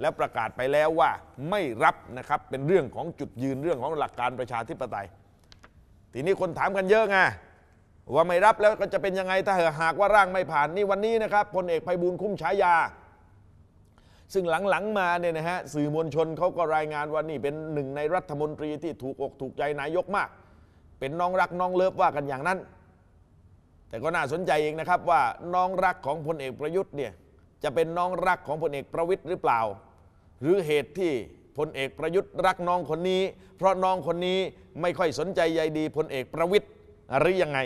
และประกาศไปแล้วว่าไม่รับนะครับเป็นเรื่องของจุดยืนเรื่องของหลักการประชาธิปไตย ทีนี้คนถามกันเยอะไงว่าไม่รับแล้วก็จะเป็นยังไงถ้าหากว่าร่างไม่ผ่านนี่วันนี้นะครับพลเอกไพบูลคุ้มฉายา ซึ่งหลังๆมาเนี่ยนะฮะสื่อมวลชนเขาก็รายงานว่านี่เป็นหนึ่งในรัฐมนตรีที่ถูกอกถูกใจนายกมาก เป็นน้องรักน้องเลิฟว่ากันอย่างนั้นแต่ก็น่าสนใจเองนะครับว่าน้องรักของพลเอกประยุทธ์เนี่ยจะเป็นน้องรักของพลเอกประวิทย์หรือเปล่า หรือเหตุที่พลเอกประยุทธ์รักน้องคนนี้ เพราะน้องคนนี้ไม่ค่อยสนใจใยดีพลเอกประวิทย์หรือยังไง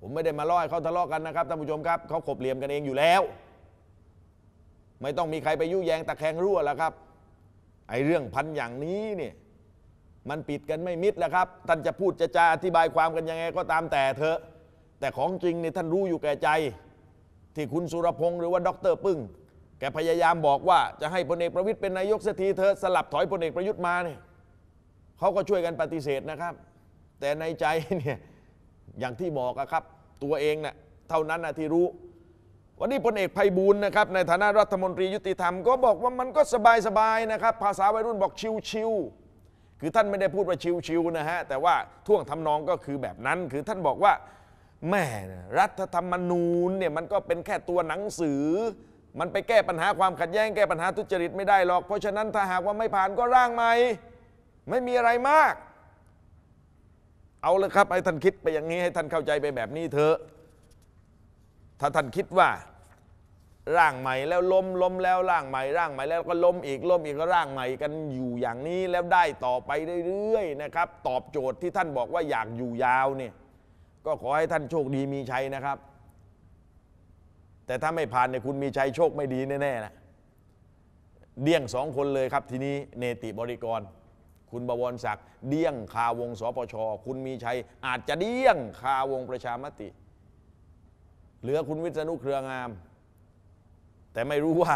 ผมไม่ได้มาล่อยเขาทะเลาะกันนะครับท่านผู้ชมครับ เขาขบเหลี่ยมกันเองอยู่แล้ว ไม่ต้องมีใครไปยุ่ยแยงตะแคงรั่วแล้วครับ ไอเรื่องพันอย่างนี้เนี่ยมันปิดกันไม่มิดแล้วครับ ท่านจะพูดจะจาอธิบายความกันยังไงก็ตามแต่เถอะแต่ของจริงเนี่ยท่านรู้อยู่แก่ใจที่คุณสุรพงศ์หรือว่าดรปึ้ง แกพยายามบอกว่าจะให้พลเอกประวิทยเป็นนายกเสถีเธอสลับถอยพลเอกประยุทธ์มาเนี่ยเขาก็ช่วยกันปฏิเสธนะครับ แต่ในใจเนี่ยอย่างที่บอกครับตัวเองนะ่ะเท่านั้นนะที่รู้ วันนี้พลเอกไพบูลนะครับในฐานะรัฐมนตรียุติธรรมก็บอกว่ามันก็สบายๆนะครับ ภาษาวัยรุ่นบอกชิวๆคือท่านไม่ได้พูดว่าชิวๆนะฮะแต่ว่าท่วงทำนองก็คือแบบนั้นคือท่านบอกว่าแม่รัฐธรรมนูญเนี่ยมันก็เป็นแค่ตัวหนังสือ มันไปแก้ปัญหาความขัดแย้งแก้ปัญหาทุจริตไม่ได้หรอก เพราะฉะนั้นถ้าหากว่าไม่ผ่านก็ร่างใหม่ ไม่มีอะไรมาก เอาเลยครับให้ท่านคิดไปอย่างนี้ให้ท่านเข้าใจไปแบบนี้เถอะถ้าท่านคิดว่า ร่างใหม่แล้วล้มล้มแล้วร่างใหม่ร่างใหม่แล้ว ก็ล้มอีกล้มอีกก็ร่างใหม่กันอยู่อย่างนี้แล้วได้ต่อไปเรื่อยๆนะครับ ตอบโจทย์ที่ท่านบอกว่าอยากอยู่ยาวเนี่ยก็ขอให้ท่านโชคดีมีชัยนะครับ แต่ถ้าไม่ผ่านเนี่ยคุณมีชัยโชคไม่ดีแน่ๆนะเดี่ยงสองคนเลยครับทีนี้เนติบริกร คุณบวรศักดิ์เดี่ยงคาวงสปชคุณมีชัย อาจจะเดี่ยงคาวงประชามติ เหลือคุณวิษณุเครืองาม แต่ไม่รู้ว่า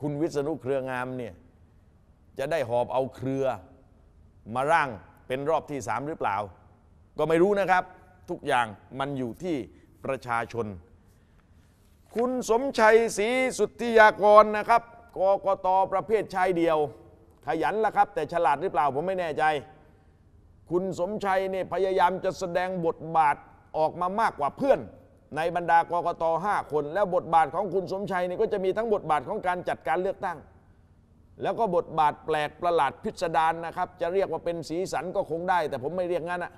คุณวิษณุเครืองามเนี่ยจะได้หอบเอาเครือมาร่างเป็นรอบที่สามหรือเปล่า ก็ไม่รู้นะครับทุกอย่างมันอยู่ที่ประชาชน คุณสมชัยศรีสุทธิยากรนะครับ กกต ประเภทชายเดียว ขยันละครับ แต่ฉลาดหรือเปล่าผมไม่แน่ใจ คุณสมชัยเนี่ยพยายามจะแสดงบทบาทออกมามากกว่าเพื่อน ในบรรดากกต5 คน แล้วบทบาทของคุณสมชัยเนี่ยก็จะมีทั้งบทบาทของการจัดการเลือกตั้ง แล้วก็บทบาทแปลกประหลาดพิสดารนะครับจะเรียกว่าเป็นสีสันก็คงได้แต่ผมไม่เรียกงั้นอะ่ะ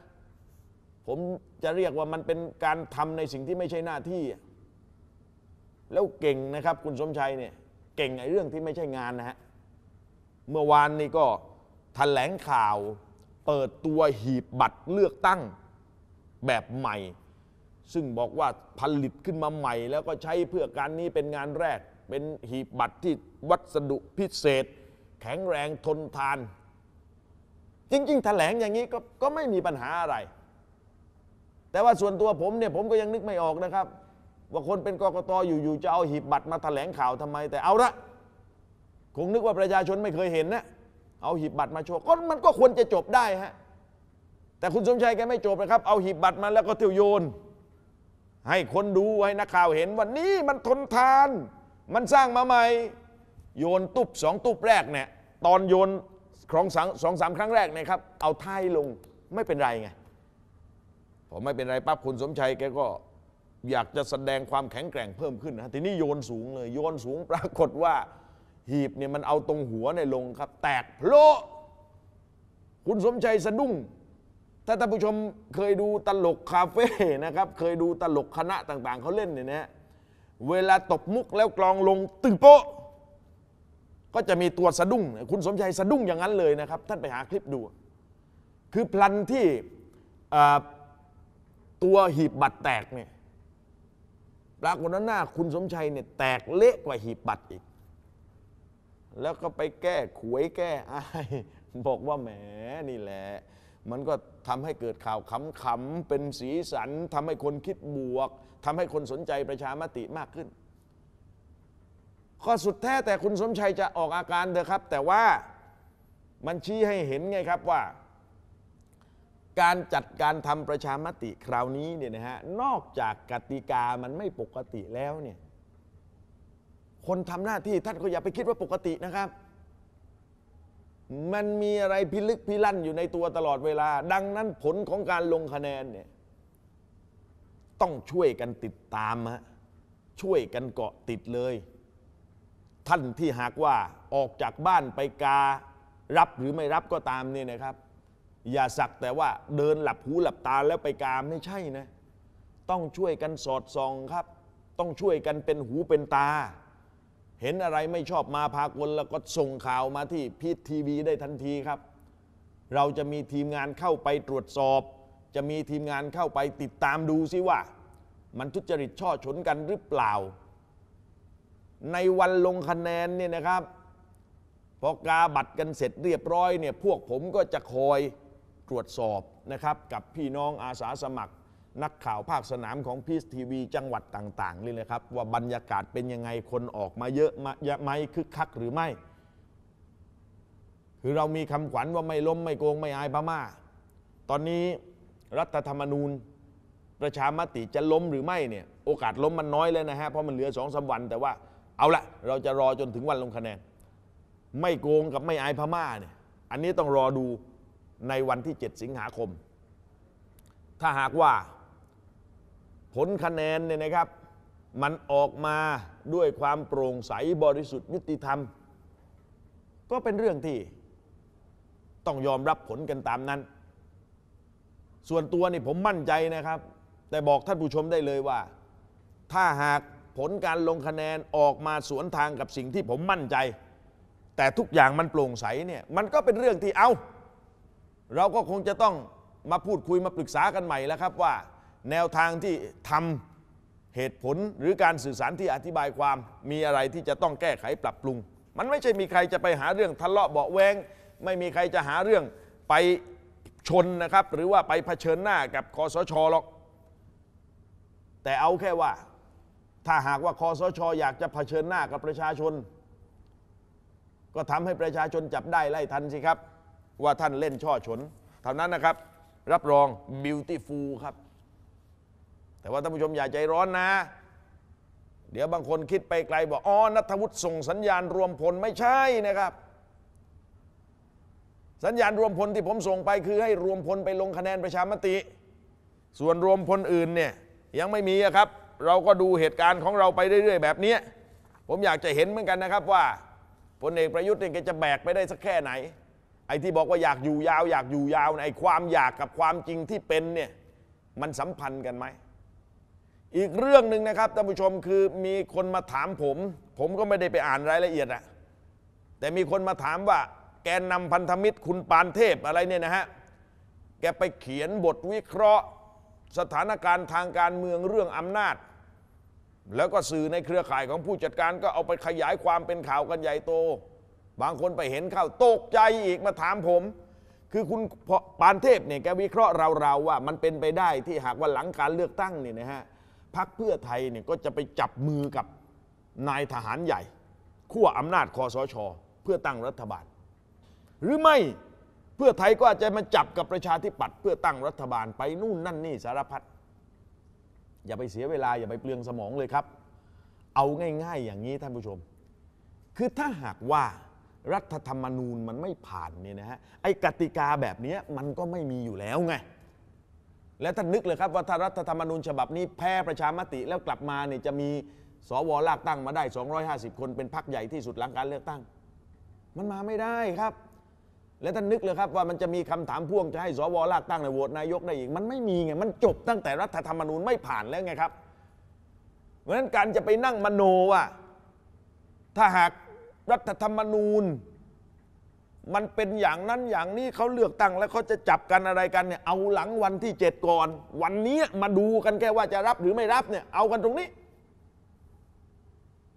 ผมจะเรียกว่ามันเป็นการทำในสิ่งที่ไม่ใช่หน้าที่ แล้วเก่งนะครับคุณสมชัยเนี่ยเก่งในเรื่องที่ไม่ใช่งานนะฮะเมื่อวานนี้ก็แถลงข่าว เปิดตัวหีบบัตรเลือกตั้งแบบใหม่ ซึ่งบอกว่าผลิตขึ้นมาใหม่ แล้วก็ใช้เพื่อการนี้เป็นงานแรก เป็นหีบบัตรที่วัสดุพิเศษ แข็งแรงทนทาน จริงๆแถลงอย่างนี้ก็ก็ไม่มีปัญหาอะไรแต่ว่าส่วนตัวผมเนี่ยผมก็ยังนึกไม่ออกนะครับ ว่าคนเป็นกกตอยู่ๆจะเอาหีบบัตรมาแถลงข่าวทำไมแต่เอาละคงนึกว่า ประชาชนไม่เคยเห็นนะเอาหีบบัตรมาโชว์ ก็มันก็ควรจะจบได้ฮะแต่คุณสมชายแกไม่จบนะครับ เอาหีบบัตรมาแล้วก็เที่ยวโยน ให้คนดูให้นักข่าวเห็นว่านี่มันทนทาน มันสร้างมาใหม่โยนตุบสองตุบแรกเนี่ยตอนโยนครองสองสามครั้งแรกนะครับ เอาท้ายลงไม่เป็นไรไงพอไม่เป็นไรปั๊บคุณสมชัยแกก็อยากจะแสดงความแข็งแกร่งเพิ่มขึ้นนะทีนี้โยนสูงเลยโยนสูงปรากฏว่าหีบเนี่ยมันเอาตรงหัวในลงครับ แตกโลคุณสมชัยสะดุ้งถ้าท่านผู้ชมเคยดูตลกคาเฟ่นะครับเคยดูตลกคณะต่าง ๆเขาเล่นเนี่ยนะเวลาตบมุกแล้วกลองลงตึงโป๊ะก็จะมีตัวสะดุ้งคุณสมชัยสะดุ้งอย่างนั้นเลยนะครับท่านไปหาคลิปดู คือพลันที่ตัวหีบบัตรแตกเนี่ยปรากฏว่าหน้าคุณสมชัยเนี่ยแตกเละกว่าหีบบัตรอีก แล้วก็ไปแก้ขวยแก้อายบอกว่าแหมนี่แหละ มันก็ทำให้เกิดข่าวขำๆเป็นสีสัน ทำให้คนคิดบวก ทำให้คนสนใจประชามติมากขึ้น ข้อสุดแท้แต่คุณสมชัยจะออกอาการเถอะครับ แต่ว่ามันชี้ให้เห็นไงครับว่าการจัดการทำประชามติคราวนี้เนี่ยนะฮะนอกจากกติกามันไม่ปกติแล้วเนี่ยคนทำหน้าที่ท่านก็อย่าไปคิดว่าปกตินะครับ มันมีอะไรพิลึกพิลั่นอยู่ในตัวตลอดเวลา ดังนั้นผลของการลงคะแนนเนี่ยต้องช่วยกันติดตามฮะช่วยกันเกาะติดเลย ท่านที่หากว่าออกจากบ้านไปการับหรือไม่รับก็ตามเนี่ยนะครับอย่าสักแต่ว่าเดินหลับหูหลับตาแล้วไปกามไม่ใช่นะต้องช่วยกันสอดส่องครับ ต้องช่วยกันเป็นหูเป็นตา เห็นอะไรไม่ชอบมาพากลแล้วก็ส่งข่าวมาที่พีททีวีได้ทันทีครับ เราจะมีทีมงานเข้าไปตรวจสอบ จะมีทีมงานเข้าไปติดตามดูซิว่า มันทุจริตช่อฉนกันหรือเปล่า ในวันลงคะแนนเนี่ยนะครับพอกาบัตรกันเสร็จเรียบร้อยเนี่ยพวกผมก็จะคอยตรวจสอบนะครับกับพี่น้องอาสาสมัคร นักข่าวภาคสนามของพีซทีวี จังหวัดต่างๆนี่นะครับ ว่าบรรยากาศเป็นยังไงคนออกมาเยอะไหมคึกคักหรือไม่ คือเรามีคำขวัญว่าไม่ล้ม ไม่โกง ไม่อายพม่า ตอนนี้รัฐธรรมนูญประชามติจะล้มหรือไม่เนี่ยโอกาสล้มมันน้อยเลยนะฮะเพราะมันเหลือสองสาวันแต่ว่าเอาละเราจะรอจนถึงวันลงคะแนนไม่โกงกับไม่อายพม่าเนี่ยอันนี้ต้องรอดูในวันที่ 7 สิงหาคม ถ้าหากว่าผลคะแนนเนี่ยนะครับ มันออกมาด้วยความโปร่งใสบริสุทธิ์ยุติธรรม ก็เป็นเรื่องที่ต้องยอมรับผลกันตามนั้น ส่วนตัวนี่ผมมั่นใจนะครับ แต่บอกท่านผู้ชมได้เลยว่า ถ้าหากผลการลงคะแนนออกมาสวนทางกับสิ่งที่ผมมั่นใจ แต่ทุกอย่างมันโปร่งใสเนี่ยมันก็เป็นเรื่องที่เอา้าเราก็คงจะต้องมาพูดคุยมาปรึกษากันใหม่แล้วครับว่าแนวทางที่ทำเหตุผลหรือการสื่อสารที่อธิบายความมีอะไรที่จะต้องแก้ไขปรับปรุง มันไม่ใช่มีใครจะไปหาเรื่องทะเลาะเบาแวงไม่มีใครจะหาเรื่องไปชนนะครับ หรือว่าไปเผชิญหน้ากับคอสชหรอก แต่เอาแค่ว่าถ้าหากว่าคอสช อยากจะเผชิญหน้ากับประชาชน ก็ทำให้ประชาชนจับได้ไล่ทันสิครับว่าท่านเล่นช่อชน เท่านั้นนะครับ รับรองบิวตี้ฟูลครับ แต่ว่าท่านผู้ชมอย่าใจร้อนนะ เดี๋ยวบางคนคิดไปไกลบอกอ๋อนัทวุฒิส่งสัญญาณรวมพลไม่ใช่นะครับ สัญญาณรวมพลที่ผมส่งไปคือให้รวมพลไปลงคะแนนประชามติ ส่วนรวมพลอื่นเนี่ย ยังไม่มีครับ เราก็ดูเหตุการณ์ของเราไปเรื่อยๆ แบบนี้ ผมอยากจะเห็นเหมือนกันนะครับว่าพลเอกประยุทธ์เนี่ยจะแบกไปได้สักแค่ไหนไอ้ที่บอกว่าอยากอยู่ยาวอยากอยู่ยาวในความอยากกับความจริงที่เป็นเนี่ย มันสัมพันธ์กันไหม อีกเรื่องหนึ่งนะครับท่านผู้ชมคือมีคนมาถามผม ผมก็ไม่ได้ไปอ่านรายละเอียดอะแต่มีคนมาถามว่าแกนนำพันธมิตรคุณปานเทพอะไรเนี่ยนะฮะแกไปเขียนบทวิเคราะห์สถานการณ์ทางการเมืองเรื่องอำนาจ แล้วก็สื่อในเครือข่ายของผู้จัดการ ก็เอาไปขยายความเป็นข่าวกันใหญ่โตบางคนไปเห็นเข้าตกใจอีกมาถามผม คือคุณปานเทพเนี่ยแกวิเคราะห์เราๆว่ามันเป็นไปได้ที่หากว่าหลังการเลือกตั้งเนี่ยนะฮะพักเพื่อไทยเนี่ยก็จะไปจับมือกับนายทหารใหญ่ขั้วอำนาจคอสชเพื่อตั้งรัฐบาล หรือไม่เพื่อไทยก็อาจจะมาจับกับประชาธิปัตย์เพื่อตั้งรัฐบาล ไปนู่นนั่นนี่สารพัดอย่าไปเสียเวลาอย่าไปเปลืองสมองเลยครับ เอาง่ายๆ อย่างนี้ท่านผู้ชม คือถ้าหากว่ารัฐธรรมนูญมันไม่ผ่านเนี่ยนะฮะไอ้กติกาแบบนี้มันก็ไม่มีอยู่แล้วไงและท่านนึกเลยครับว่าถ้ารัฐธรรมนูญ ฉบับนี้แพ้ประชามติแล้วกลับมาเนี่ยจะมีสวลากตั้งมาได้ 250 คน เป็นพรรคใหญ่ที่สุดหลังการเลือกตั้ง มันมาไม่ได้ครับ และท่านนึกเลยครับว่ามันจะมีคำถามพ่วงจะให้สวลากตั้งในโหวตนายกได้อีกมันไม่มีไงมันจบตั้งแต่รัฐธรรมนูญไม่ผ่านแล้วไงครับเพราะฉะนั้นการจะไปนั่งมโนว่าถ้าหากรัฐธรรมนูญ มันเป็นอย่างนั้นอย่างนี้เขาเลือกตั้งแล้วเขาจะจับกันอะไรกันเนี่ยเอาหลังวันที่เจ็ดก่อน วันนี้มาดูกันแค่ว่าจะรับหรือไม่รับเนี่ยเอากันตรงนี้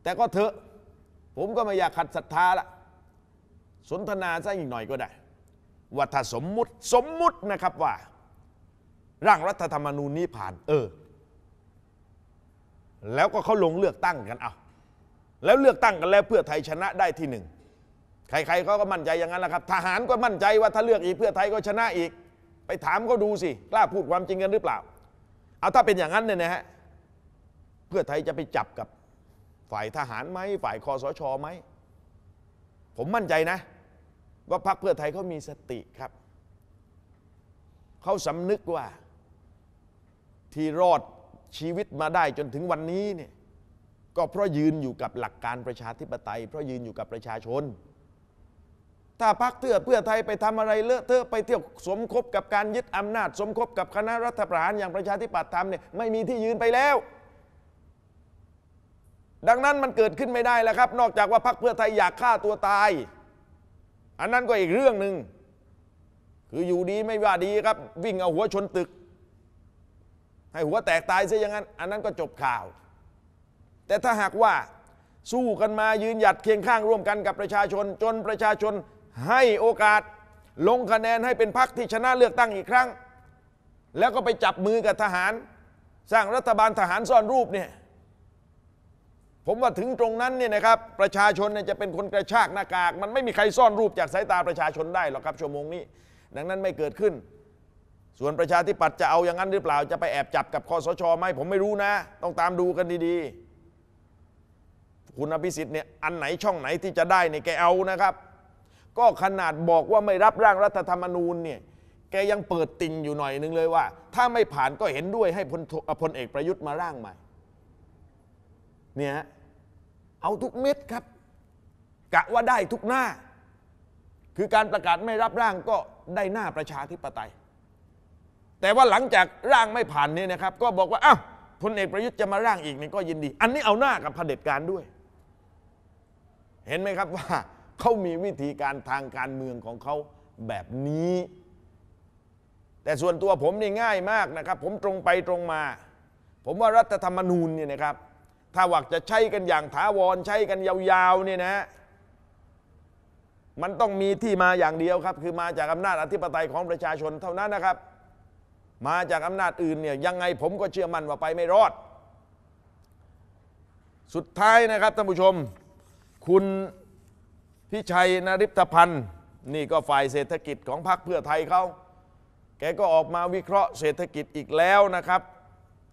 แต่ก็เถอะผมก็ไม่อยากขัดศรัทธาละสนทนาซะอีกหน่อยก็ได้ว่าถ้าสมมุติสมมุตินะครับว่า ร่างรัฐธรรมนูญนี้ผ่านเออ แล้วก็เขาลงเลือกตั้งกันเอาแล้วเลือกตั้งกันแล้วเพื่อไทยชนะได้ที่หนึ่ง ใคร ๆเขาก็มั่นใจอย่างนั้นแหละครับ ทหารก็มั่นใจว่าถ้าเลือกอีกเพื่อไทยก็ชนะอีก ไปถามเขาดูสิ กล้าพูดความจริงกันหรือเปล่า เอาถ้าเป็นอย่างนั้นเนี่ยนะฮะ เพื่อไทยจะไปจับกับ ฝ่ายทหารไหมฝ่ายคอสชไหม ผมมั่นใจนะ ว่าพรรคเพื่อไทยเขามีสติครับ เขาสำนึกว่า ที่รอดชีวิตมาได้จนถึงวันนี้เนี่ยก็เพราะยืนอยู่กับหลักการประชาธิปไตยเพราะยืนอยู่กับประชาชน ถ้าพรรคเพื่อเพื่อไทยไปทำอะไรเลอะเทอะไปเที่ยวสมคบกับการยึดอำนาจ สมคบกับคณะรัฐประหารอย่างประชาธิปัตย์ทำเนี่ยไม่มีที่ยืนไปแล้ว ดังนั้นมันเกิดขึ้นไม่ได้แล้วครับ นอกจากว่าพรรคเพื่อไทยอยากฆ่าตัวตาย อันนั้นก็อีกเรื่องหนึ่ง คืออยู่ดีไม่ว่าดีครับ วิ่งเอาหัวชนตึก ให้หัวแตกตายซะอย่างนั้น อันนั้นก็จบข่าวแต่ถ้าหากว่าสู้กันมายืนหยัดเคียงข้างร่วมกันกับประชาชน จนประชาชนให้โอกาสลงคะแนนให้เป็นพรรคที่ชนะเลือกตั้งอีกครั้ง แล้วก็ไปจับมือกับทหาร สร้างรัฐบาลทหารซ่อนรูปเนี่ยผมว่าถึงตรงนั้นเนี่ยนะครับประชาชนเนี่ยจะเป็นคนกระชากหน้ากาก มันไม่มีใครซ่อนรูปจากสายตาประชาชนได้หรอกครับชั่วโมงนี้ ดังนั้นไม่เกิดขึ้น ส่วนประชาธิปัตย์จะเอาอย่างนั้นหรือเปล่า จะไปแอบจับกับคอสชไหมผมไม่รู้นะ ต้องตามดูกันดีๆคุณอภิสิทธิ์เนี่ย อันไหนช่องไหนที่จะได้เนี่ยแกเอานะครับ ก็ขนาดบอกว่าไม่รับร่างรัฐธรรมนูญเนี่ย แกยังเปิดติงอยู่หน่อยนึงเลยว่า ถ้าไม่ผ่านก็เห็นด้วยให้พลพลเอกประยุทธ์มาร่างใหม่ เนี่ยเอาทุกเม็ดครับ กะว่าได้ทุกหน้า คือการประกาศไม่รับร่างก็ได้หน้าประชาธิปไตย แต่ว่าหลังจากร่างไม่ผ่านเนี่ยนะครับก็บอกว่าอ้าวพลเอกประยุทธ์จะมาร่างอีกเนี่ยก็ยินดี อันนี้เอาหน้ากับเผด็จการด้วยเห็นไหมครับว่าเขามีวิธีการทางการเมืองของเขาแบบนี้ แต่ส่วนตัวผมนี่ง่ายมากนะครับผมตรงไปตรงมา ผมว่ารัฐธรรมนูญเนี่ยนะครับ ถ้าหวักจะใช้กันอย่างถาวรใช้กันยาวๆเนี่ยนะมันต้องมีที่มาอย่างเดียวครับคือมาจากอำนาจอธิปไตยของประชาชนเท่านั้นนะครับ มาจากอำนาจอื่นเนี่ยยังไงผมก็เชื่อมั่นว่าไปไม่รอด สุดท้ายนะครับท่านผู้ชมคุณพิชัยนริพพันธ์ นี่ก็ฝ่ายเศรษฐกิจของพรรคเพื่อไทยเขา แกก็ออกมาวิเคราะห์เศรษฐกิจอีกแล้วนะครับ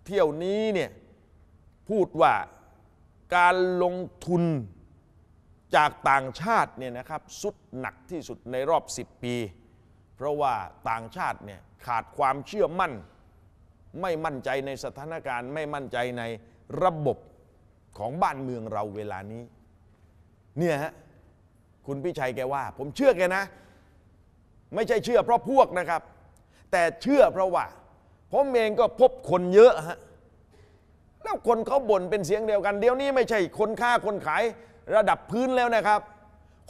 เที่ยวนี้เนี่ยพูดว่าการลงทุนจากต่างชาติเนี่ยนะครับสุดหนักที่สุดในรอบ 10 ปี เพราะว่าต่างชาติเนี่ยขาดความเชื่อมั่น ไม่มั่นใจในสถานการณ์ ไม่มั่นใจในระบบของบ้านเมืองเราเวลานี้เนี่ยฮะ คุณพี่ชัยแกว่าผมเชื่อแกนะ ไม่ใช่เชื่อเพราะพวกนะครับ แต่เชื่อเพราะว่า ผมเองก็พบคนเยอะฮะแล้วคนเขาบ่นเป็นเสียงเดียวกัน เดี๋ยวนี้ไม่ใช่คนค้าคนขายระดับพื้นแล้วนะครับ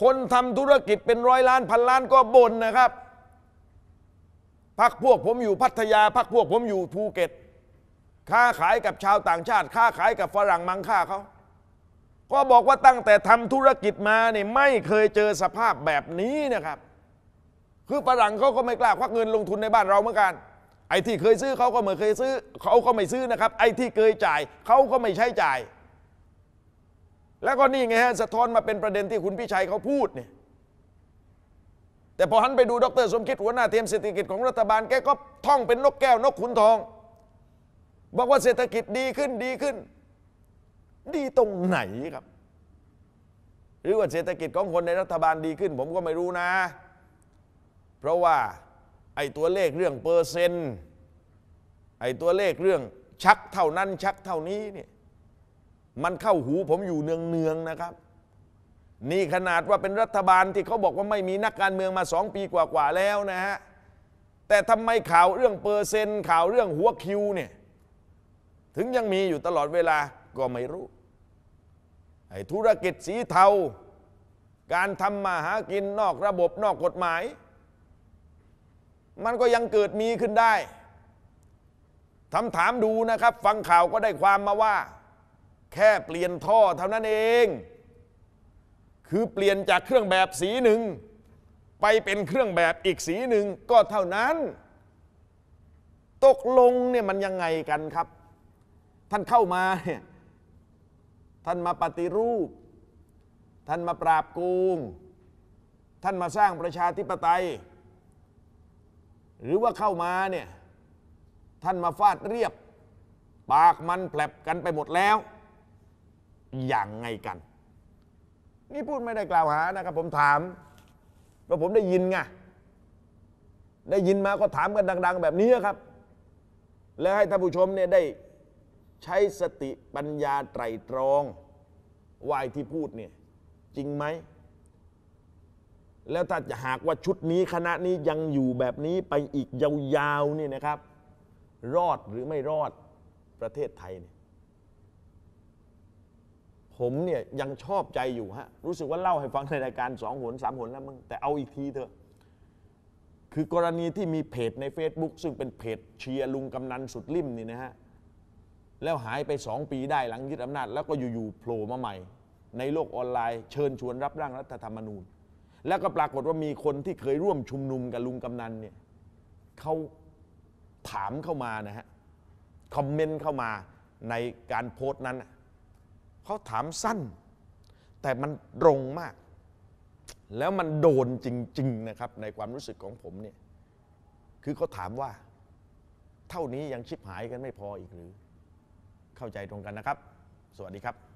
คนทำธุรกิจเป็นร้อยล้าน พันล้านก็บ่นนะครับ พักพวกผมอยู่พัทยาพักพวกผมอยู่ภูเก็ตค้าขายกับชาวต่างชาติค้าขายกับฝรั่งมังค่าเขาก็บอกว่าตั้งแต่ทำธุรกิจมาเนี่ยไม่เคยเจอสภาพแบบนี้นะครับ คือฝรั่งเขาก็ไม่กล้าควักเงินลงทุนในบ้านเราเหมือนกันไอ้ที่เคยซื้อเขาก็ไม่เคยซื้อเขาก็ไม่ซื้อนะครับไอ้ที่เคยจ่ายเขาก็ไม่ใช้จ่าย แล้วก็นี่ไงฮะสะท้อนมาเป็นประเด็นที่คุณพิชัยเขาพูดเนี่ยแต่พอหันไปดูดร สมคิดหัวหน้าทีมเศรษฐกิจของรัฐบาลแกก็ท่องเป็นนกแก้วนกขุนทอง บอกว่าเศรษฐกิจดีขึ้นดีขึ้นดีตรงไหนครับ หรือว่าเศรษฐกิจของคนในรัฐบาลดีขึ้น ผมก็ไม่รู้นะ เพราะว่าไอ้ตัวเลขเรื่องเปอร์เซนต์ไอ้ตัวเลขเรื่องชักเท่านั้นชักเท่านี้เนี่ยมันเข้าหูผมอยู่เนืองๆนะครับ นี่ขนาดว่าเป็นรัฐบาลที่เขาบอกว่าไม่มีนักการเมืองมาสองปีกว่าๆแล้วนะฮะแต่ทำไมข่าวเรื่องเปอร์เซนต์ข่าวเรื่องหัวคิวเนี่ยถึงยังมีอยู่ตลอดเวลาก็ไม่รู้ ไอ้ธุรกิจสีเทา การทำมาหากินนอกระบบนอกกฎหมาย มันก็ยังเกิดมีขึ้นได้ถามถามดูนะครับ ฟังข่าวก็ได้ความมาว่า แค่เปลี่ยนท่อเท่านั้นเอง คือเปลี่ยนจากเครื่องแบบสีหนึ่งไปเป็นเครื่องแบบอีกสีหนึ่งก็เท่านั้น ตกลงเนี่ยมันยังไงกันครับ ท่านเข้ามาเนี่ยท่านมาปฏิรูป ท่านมาปราบกูงท่านมาสร้างประชาธิปไตย หรือว่าเข้ามาเนี่ย ท่านมาฟาดเรียบ ปากมันแผลบกันไปหมดแล้ว อย่างไงกัน นี่พูดไม่ได้กล่าวหานะครับผมถามเพราะผมได้ยินไง ได้ยินมาก็ถามกันดัง ๆ แบบนี้ครับ แล้วให้ท่านผู้ชมเนี่ยได้ใช้สติปัญญาไตรตรองวายที่พูดเนี่ยจริงไหม แล้วถ้าจะหากว่าชุดนี้ คณะนี้ยังอยู่แบบนี้ไปอีกยาวๆนี่นะครับ รอดหรือไม่รอดประเทศไทยเนี่ยผมเนี่ยยังชอบใจอยู่ฮะรู้สึกว่าเล่าให้ฟังในรายการสองหนสามหนแล้วมึงแต่เอาอีกทีเถอะคือกรณีที่มีเพจใน Facebook ซึ่งเป็นเพจเชียร์ลุงกำนันสุดลิ่มนี่นะฮะแล้วหายไปสองปีได้หลังยึดอำนาจแล้วก็อยู่ ๆโผล่มาใหม่ ในโลกออนไลน์เชิญชวนรับร่างรัฐธรรมนูญแล้วก็ปรากฏว่ามีคนที่เคยร่วมชุมนุมกับลุงกำนันเนี่ยเขาถามเข้ามานะฮะ คอมเมนต์เข้ามาในการโพสต์นั้นเขาถามสั้น แต่มันตรงมาก แล้วมันโดนจริงๆนะครับในความรู้สึกของผมเนี่ยคือเขาถามว่า เท่านี้ยังชิบหายกันไม่พออีกหรือเข้าใจตรงกันนะครับ สวัสดีครับ